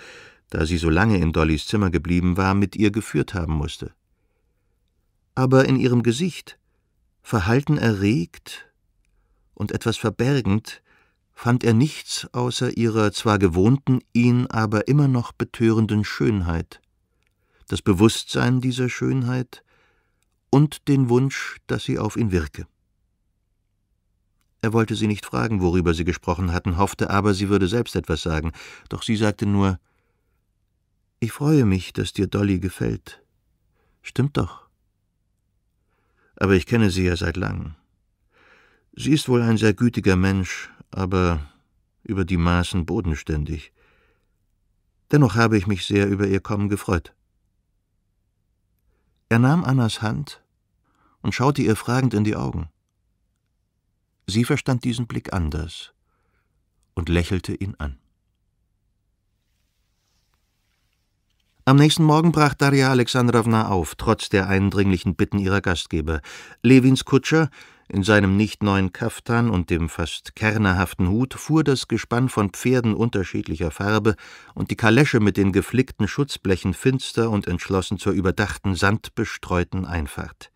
da sie so lange in Dollys Zimmer geblieben war, mit ihr geführt haben musste. Aber in ihrem Gesicht, verhalten erregt und etwas verbergend, fand er nichts außer ihrer zwar gewohnten, ihn aber immer noch betörenden Schönheit das Bewusstsein dieser Schönheit und den Wunsch, dass sie auf ihn wirke. Er wollte sie nicht fragen, worüber sie gesprochen hatten, hoffte aber, sie würde selbst etwas sagen, doch sie sagte nur Ich freue mich, dass dir Dolly gefällt. Stimmt doch. Aber ich kenne sie ja seit langem. Sie ist wohl ein sehr gütiger Mensch, aber über die Maßen bodenständig. Dennoch habe ich mich sehr über ihr Kommen gefreut. Er nahm Annas Hand und schaute ihr fragend in die Augen. Sie verstand diesen Blick anders und lächelte ihn an. Am nächsten Morgen brach Darja Alexandrowna auf, trotz der eindringlichen Bitten ihrer Gastgeber. Lewins Kutscher, in seinem nicht neuen Kaftan und dem fast kernerhaften Hut fuhr das Gespann von Pferden unterschiedlicher Farbe und die Kalesche mit den geflickten Schutzblechen finster und entschlossen zur überdachten, sandbestreuten Einfahrt.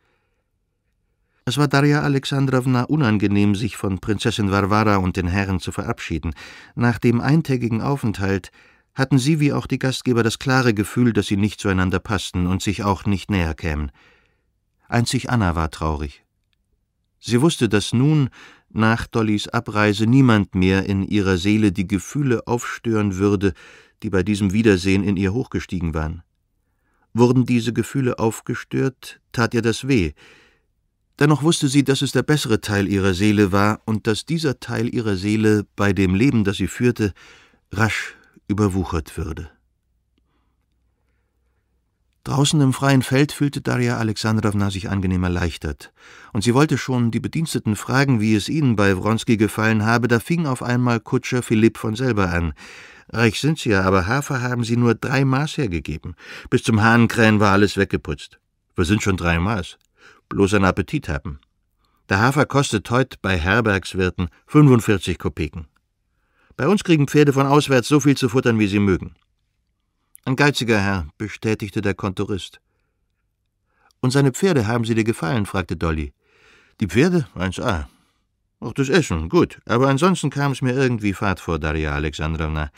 Es war Darja Alexandrowna unangenehm, sich von Prinzessin Varvara und den Herren zu verabschieden. Nach dem eintägigen Aufenthalt hatten sie wie auch die Gastgeber das klare Gefühl, dass sie nicht zueinander passten und sich auch nicht näher kämen. Einzig Anna war traurig. Sie wusste, dass nun, nach Dollys Abreise, niemand mehr in ihrer Seele die Gefühle aufstören würde, die bei diesem Wiedersehen in ihr hochgestiegen waren. Wurden diese Gefühle aufgestört, tat ihr das weh. Dennoch wusste sie, dass es der bessere Teil ihrer Seele war und dass dieser Teil ihrer Seele bei dem Leben, das sie führte, rasch überwuchert würde. Draußen im freien Feld fühlte Darja Alexandrowna sich angenehm erleichtert, und sie wollte schon die Bediensteten fragen, wie es ihnen bei Wronski gefallen habe, da fing auf einmal Kutscher Philipp von selber an. Reich sind sie ja, aber Hafer haben sie nur drei Maß hergegeben. Bis zum Hahnkrähen war alles weggeputzt. Wir sind schon drei Maß. Bloß ein Appetit haben. Der Hafer kostet heut bei Herbergswirten 45 Kopeken. Bei uns kriegen Pferde von auswärts so viel zu futtern, wie sie mögen. Ein geiziger Herr, bestätigte der Kontorist. Und seine Pferde haben sie dir gefallen? fragte Dolly. Die Pferde? 1a. Ah. Auch das Essen, gut. Aber ansonsten kam es mir irgendwie fad vor, Daria Alexandrowna.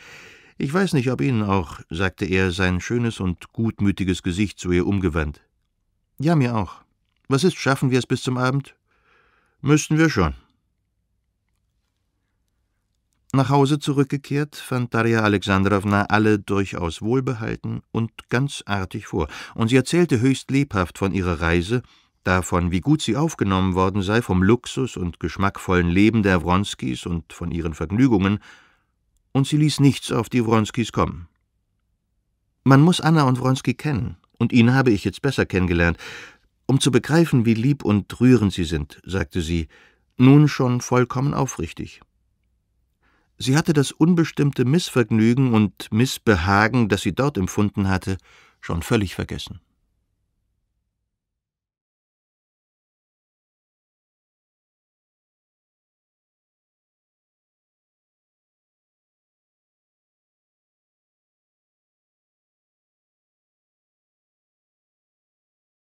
Ich weiß nicht, ob Ihnen auch, sagte er, sein schönes und gutmütiges Gesicht zu ihr umgewandt. Ja, mir auch. Was ist, schaffen wir es bis zum Abend? Müssten wir schon. Nach Hause zurückgekehrt, fand Darja Alexandrowna alle durchaus wohlbehalten und ganz artig vor, und sie erzählte höchst lebhaft von ihrer Reise, davon, wie gut sie aufgenommen worden sei, vom Luxus und geschmackvollen Leben der Wronskis und von ihren Vergnügungen, und sie ließ nichts auf die Wronskis kommen. Man muss Anna und Wronski kennen, und ihn habe ich jetzt besser kennengelernt, um zu begreifen, wie lieb und rührend sie sind, sagte sie, nun schon vollkommen aufrichtig. Sie hatte das unbestimmte Missvergnügen und Missbehagen, das sie dort empfunden hatte, schon völlig vergessen.